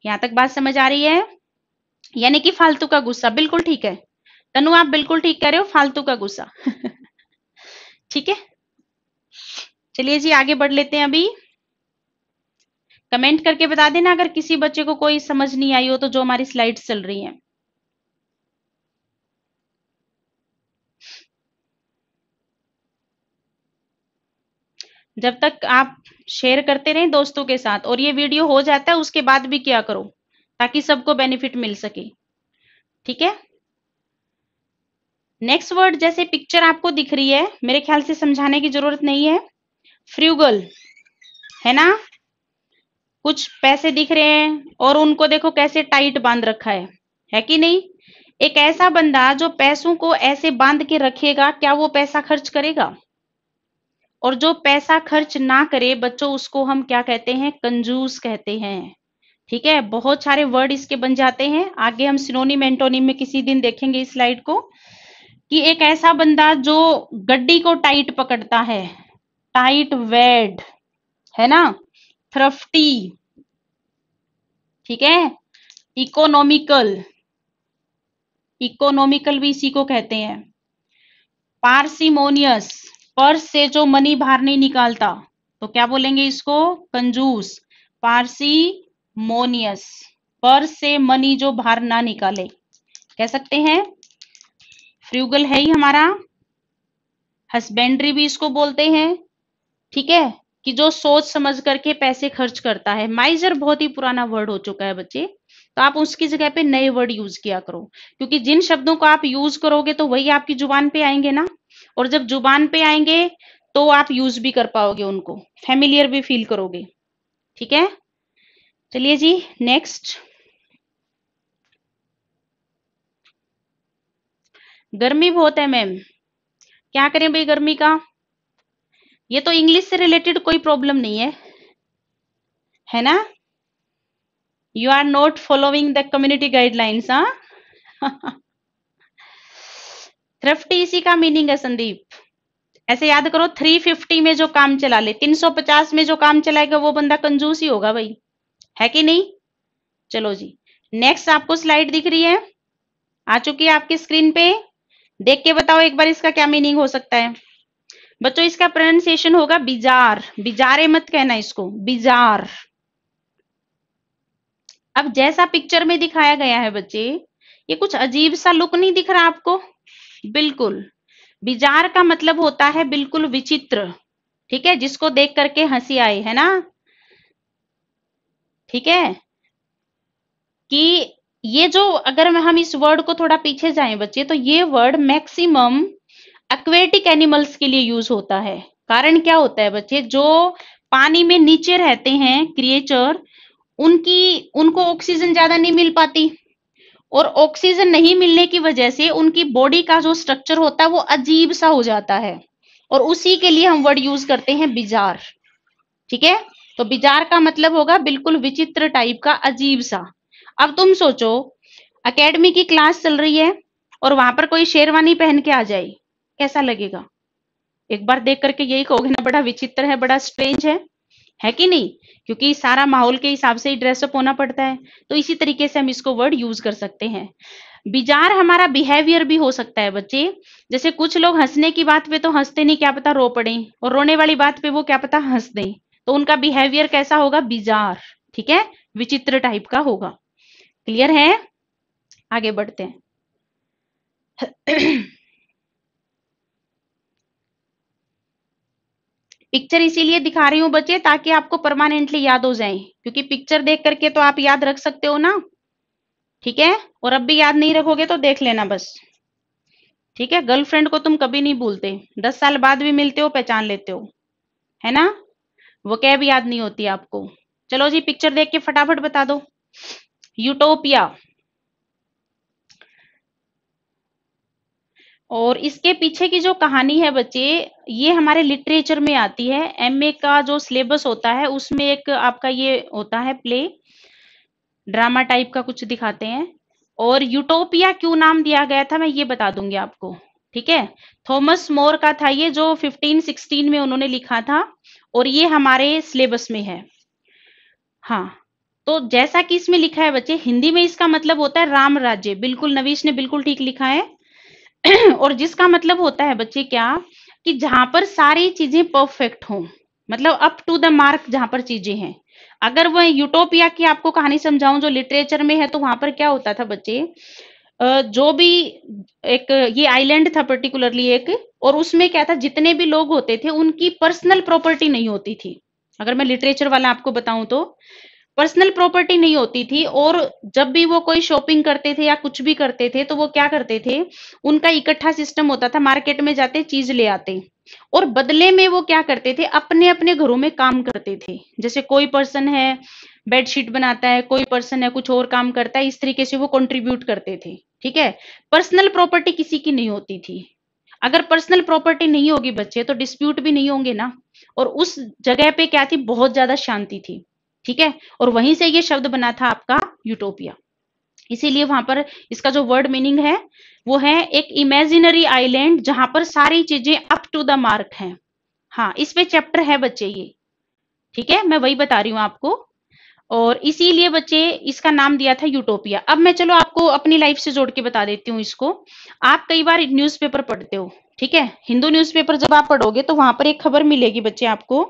यहां तक बात समझ आ रही है यानी कि फालतू का गुस्सा बिल्कुल ठीक है तनु आप बिल्कुल ठीक कह रहे हो फालतू का गुस्सा (laughs) ठीक है चलिए जी आगे बढ़ लेते हैं अभी कमेंट करके बता देना अगर किसी बच्चे को कोई समझ नहीं आई हो तो जो हमारी स्लाइड्स चल रही हैं जब तक आप शेयर करते रहें दोस्तों के साथ और ये वीडियो हो जाता है उसके बाद भी क्या करो ताकि सबको बेनिफिट मिल सके ठीक है नेक्स्ट वर्ड जैसे पिक्चर आपको दिख रही है मेरे ख्याल से समझाने की जरूरत नहीं है फ्रूगल है ना कुछ पैसे दिख रहे हैं और उनको देखो कैसे टाइट बांध रखा है है कि नहीं एक ऐसा बंदा जो पैसों को ऐसे बांध के रखेगा क्या वो पैसा खर्च करेगा और जो पैसा खर्च ना करे बच्चों उसको हम क्या कहते हैं कंजूस कहते हैं ठीक है बहुत सारे वर्ड इसके बन जाते हैं आगे हम सिनोनिम एंटोनिम में किसी दिन देखेंगे इस स्लाइड को कि एक ऐसा बंदा जो गड्डी को टाइट पकड़ता है टाइट वेड है ना थ्रफ्टी ठीक है इकोनॉमिकल इकोनॉमिकल भी इसी को कहते हैं पार्सिमोनियस पर्स से जो मनी बाहर नहीं निकालता तो क्या बोलेंगे इसको कंजूस पार्सिमोनियस पर्स से मनी जो बाहर ना निकाले कह सकते हैं फ्रूगल है ही हमारा हस्बेंड्री भी इसको बोलते हैं ठीक है कि जो सोच समझ करके पैसे खर्च करता है माइजर बहुत ही पुराना वर्ड हो चुका है बच्चे तो आप उसकी जगह पे नए वर्ड यूज किया करो क्योंकि जिन शब्दों को आप यूज करोगे तो वही आपकी जुबान पे आएंगे ना और जब जुबान पे आएंगे तो आप यूज भी कर पाओगे उनको फेमिलियर भी फील करोगे ठीक है चलिए जी नेक्स्ट गर्मी बहुत है मैम क्या करें भाई गर्मी का ये तो इंग्लिश से रिलेटेड कोई प्रॉब्लम नहीं है है ना you are not following the community guidelines हा थ्रिफ्टी इसी का मीनिंग है संदीप ऐसे याद करो 350 में जो काम चला ले 350 में जो काम चलाएगा वो बंदा कंजूस ही होगा भाई है कि नहीं चलो जी नेक्स्ट आपको स्लाइड दिख रही है आ चुकी है आपकी स्क्रीन पे देख के बताओ एक बार इसका क्या मीनिंग हो सकता है बच्चों तो इसका प्रोनाउंसिएशन होगा बिजार बिजारे मत कहना इसको बिजार अब जैसा पिक्चर में दिखाया गया है बच्चे ये कुछ अजीब सा लुक नहीं दिख रहा आपको बिल्कुल बिजार का मतलब होता है बिल्कुल विचित्र ठीक है जिसको देख करके हंसी आई है ना ठीक है कि ये जो अगर हम इस वर्ड को थोड़ा पीछे जाएं बच्चे तो ये वर्ड मैक्सिमम एक्वेटिक एनिमल्स के लिए यूज होता है कारण क्या होता है बच्चे जो पानी में नीचे रहते हैं क्रिएचर उनकी उनको ऑक्सीजन ज्यादा नहीं मिल पाती और ऑक्सीजन नहीं मिलने की वजह से उनकी बॉडी का जो स्ट्रक्चर होता है वो अजीब सा हो जाता है और उसी के लिए हम वर्ड यूज करते हैं बिजार ठीक है तो बिजार का मतलब होगा बिल्कुल विचित्र टाइप का अजीब सा अब तुम सोचो अकेडमी की क्लास चल रही है और वहां पर कोई शेरवानी पहन के आ जाए कैसा लगेगा एक बार देख करके यही कहोगे ना बड़ा विचित्र है बड़ा स्ट्रेंज है है कि नहीं क्योंकि सारा माहौल के हिसाब से ही ड्रेसअप होना पड़ता है तो इसी तरीके से हम इसको वर्ड यूज कर सकते हैं बिजार हमारा बिहेवियर भी हो सकता है बच्चे जैसे कुछ लोग हंसने की बात पे तो हंसते नहीं क्या पता रो पड़े और रोने वाली बात पे वो क्या पता हंस दे तो उनका बिहेवियर कैसा होगा बिजार ठीक है विचित्र टाइप का होगा क्लियर है आगे बढ़ते हैं (clears throat) पिक्चर इसीलिए दिखा रही हूँ बच्चे ताकि आपको परमानेंटली याद हो जाए क्योंकि पिक्चर देख करके तो आप याद रख सकते हो ना ठीक है और अब भी याद नहीं रखोगे तो देख लेना बस ठीक है गर्लफ्रेंड को तुम कभी नहीं भूलते दस साल बाद भी मिलते हो पहचान लेते हो है ना वो कैब याद नहीं होती आपको चलो जी पिक्चर देख के फटाफट बता दो यूटोपिया और इसके पीछे की जो कहानी है बच्चे ये हमारे लिटरेचर में आती है एमए का जो सिलेबस होता है उसमें एक आपका ये होता है प्ले ड्रामा टाइप का कुछ दिखाते हैं और यूटोपिया क्यों नाम दिया गया था मैं ये बता दूंगी आपको ठीक है थॉमस मोर का था ये जो 1516 में उन्होंने लिखा था और ये हमारे सिलेबस में है हाँ तो जैसा कि इसमें लिखा है बच्चे हिंदी में इसका मतलब होता है राम राज्य बिल्कुल नवीश ने बिल्कुल ठीक लिखा है (clears throat) और जिसका मतलब होता है बच्चे क्या कि जहां पर सारी चीजें परफेक्ट हों मतलब अप टू द मार्क जहां पर चीजें हैं अगर वह यूटोपिया की आपको कहानी समझाऊं जो लिटरेचर में है तो वहां पर क्या होता था बच्चे जो भी एक ये आइलैंड था पर्टिकुलरली एक और उसमें क्या था जितने भी लोग होते थे उनकी पर्सनल प्रॉपर्टी नहीं होती थी अगर मैं लिटरेचर वाला आपको बताऊं तो पर्सनल प्रॉपर्टी नहीं होती थी और जब भी वो कोई शॉपिंग करते थे या कुछ भी करते थे तो वो क्या करते थे उनका इकट्ठा सिस्टम होता था मार्केट में जाते चीज ले आते और बदले में वो क्या करते थे अपने अपने घरों में काम करते थे जैसे कोई पर्सन है बेडशीट बनाता है कोई पर्सन है कुछ और काम करता है इस तरीके से वो कंट्रीब्यूट करते थे ठीक है पर्सनल प्रॉपर्टी किसी की नहीं होती थी अगर पर्सनल प्रॉपर्टी नहीं होगी बच्चे तो डिस्प्यूट भी नहीं होंगे ना और उस जगह पे क्या थी बहुत ज्यादा शांति थी ठीक है और वहीं से ये शब्द बना था आपका यूटोपिया इसीलिए वहां पर इसका जो वर्ड मीनिंग है वो है एक इमेजिनरी आइलैंड जहां पर सारी चीजें अप टू द मार्क हैं हाँ इस पे चैप्टर है बच्चे ये ठीक है मैं वही बता रही हूं आपको और इसीलिए बच्चे इसका नाम दिया था यूटोपिया अब मैं चलो आपको अपनी लाइफ से जोड़ के बता देती हूँ इसको आप कई बार न्यूज़पेपर पढ़ते हो ठीक है हिंदू न्यूज़पेपर जब आप पढ़ोगे तो वहां पर एक खबर मिलेगी बच्चे आपको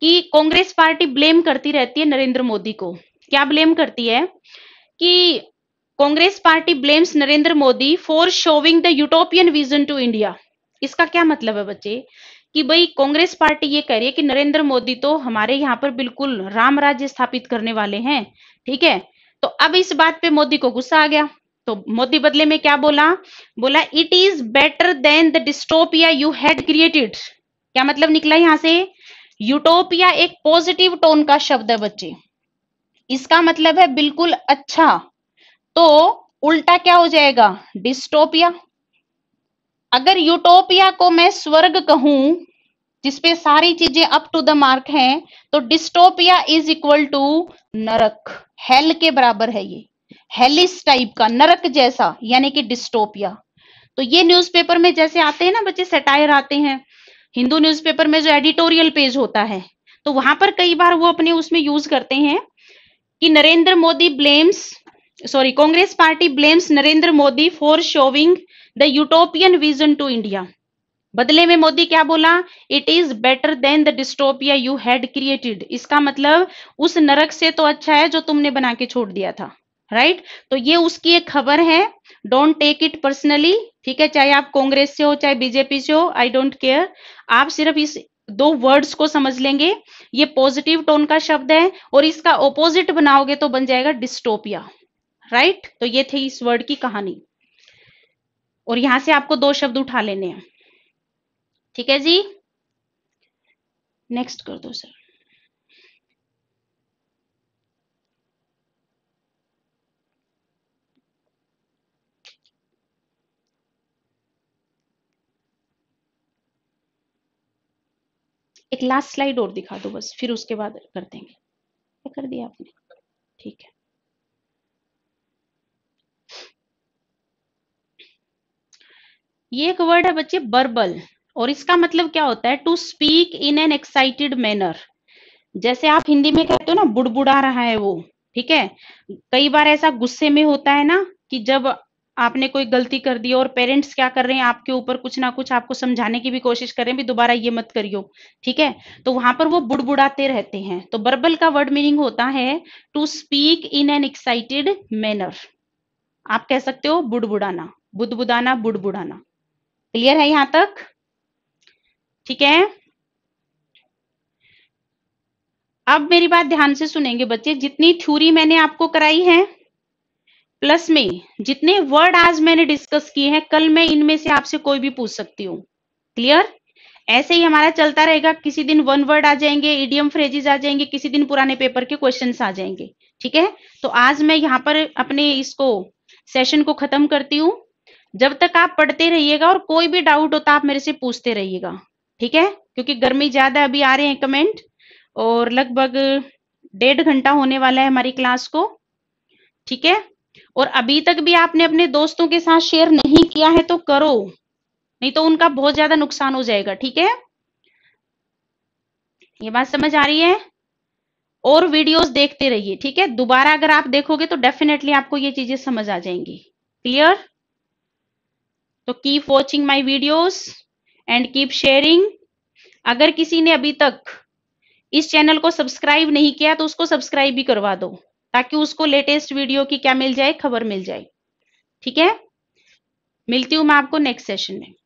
कि कांग्रेस पार्टी ब्लेम करती रहती है नरेंद्र मोदी को क्या ब्लेम करती है कि Congress party blames Narendra Modi for showing the utopian vision to India इसका क्या मतलब है बच्चे कि भाई कांग्रेस पार्टी ये कह रही है कि नरेंद्र मोदी तो हमारे यहाँ पर बिल्कुल राम राज्य स्थापित करने वाले हैं ठीक है तो अब इस बात पे मोदी को गुस्सा आ गया तो मोदी बदले में क्या बोला बोला it is better than the dystopia you had created क्या मतलब निकला यहां से यूटोपिया एक पॉजिटिव टोन का शब्द है बच्चे इसका मतलब है बिल्कुल अच्छा तो उल्टा क्या हो जाएगा डिस्टोपिया अगर यूटोपिया को मैं स्वर्ग कहूं जिसपे सारी चीजें अप टू द मार्क हैं तो डिस्टोपिया इज इक्वल टू नरक हेल के बराबर है ये हेलिस टाइप का नरक जैसा यानी कि डिस्टोपिया तो ये न्यूज़पेपर में जैसे आते हैं ना बच्चे सेटायर आते हैं हिंदू न्यूज़पेपर में जो एडिटोरियल पेज होता है तो वहां पर कई बार वो अपने उसमें यूज करते हैं कि Narendra Modi blames sorry Congress party blames Narendra Modi for showing the utopian vision to India बदले में मोदी क्या बोला it is better than the dystopia you had created इसका मतलब उस नरक से तो अच्छा है जो तुमने बना के छोड़ दिया था राइट right? तो ये उसकी एक खबर है डोंट टेक इट पर्सनली ठीक है चाहे आप कांग्रेस से हो चाहे बीजेपी से हो आई डोंट केयर आप सिर्फ इस दो वर्ड्स को समझ लेंगे ये पॉजिटिव टोन का शब्द है और इसका ओपोजिट बनाओगे तो बन जाएगा डिस्टोपिया राइट तो ये थे इस वर्ड की कहानी और यहां से आपको दो शब्द उठा लेने हैं ठीक है जी नेक्स्ट कर दो सर एक लास्ट स्लाइड और दिखा दो बस फिर उसके बाद कर देंगे क्या कर दिया आपने ठीक है ये एक वर्ड है बच्चे बर्बल और इसका मतलब क्या होता है to speak in an excited manner जैसे आप हिंदी में कहते हो ना बुड़बुड़ा रहा है वो ठीक है कई बार ऐसा गुस्से में होता है ना कि जब आपने कोई गलती कर दी और पेरेंट्स क्या कर रहे हैं आपके ऊपर कुछ ना कुछ आपको समझाने की भी कोशिश कर रहे हैं भी दोबारा ये मत करियो ठीक है तो वहां पर वो बुड़बुड़ाते रहते हैं तो बर्बल का वर्ड मीनिंग होता है to speak in an excited manner आप कह सकते हो बुड़बुड़ाना बुदबुदाना बुड़बुड़ाना क्लियर है यहां तक ठीक है अब मेरी बात ध्यान से सुनेंगे बच्चे जितनी थ्यूरी मैंने आपको कराई है प्लस में जितने वर्ड आज मैंने डिस्कस किए हैं कल मैं इनमें से आपसे कोई भी पूछ सकती हूँ क्लियर ऐसे ही हमारा चलता रहेगा किसी दिन वन वर्ड आ जाएंगे इडियम फ्रेजेस आ जाएंगे किसी दिन पुराने पेपर के क्वेश्चन आ जाएंगे ठीक है तो आज मैं यहाँ पर अपने इसको सेशन को खत्म करती हूँ जब तक आप पढ़ते रहिएगा और कोई भी डाउट होता आप मेरे से पूछते रहिएगा ठीक है क्योंकि गर्मी ज्यादा अभी आ रहे हैं कमेंट और लगभग डेढ़ घंटा होने वाला है हमारी क्लास को ठीक है और अभी तक भी आपने अपने दोस्तों के साथ शेयर नहीं किया है तो करो नहीं तो उनका बहुत ज्यादा नुकसान हो जाएगा ठीक है ये बात समझ आ रही है और वीडियोस देखते रहिए ठीक है दोबारा अगर आप देखोगे तो डेफिनेटली आपको ये चीजें समझ आ जाएंगी क्लियर तो keep watching my videos and keep sharing अगर किसी ने अभी तक इस चैनल को सब्सक्राइब नहीं किया तो उसको सब्सक्राइब भी करवा दो ताकि उसको लेटेस्ट वीडियो की क्या मिल जाए खबर मिल जाए ठीक है मिलती हूँ मैं आपको नेक्स्ट सेशन में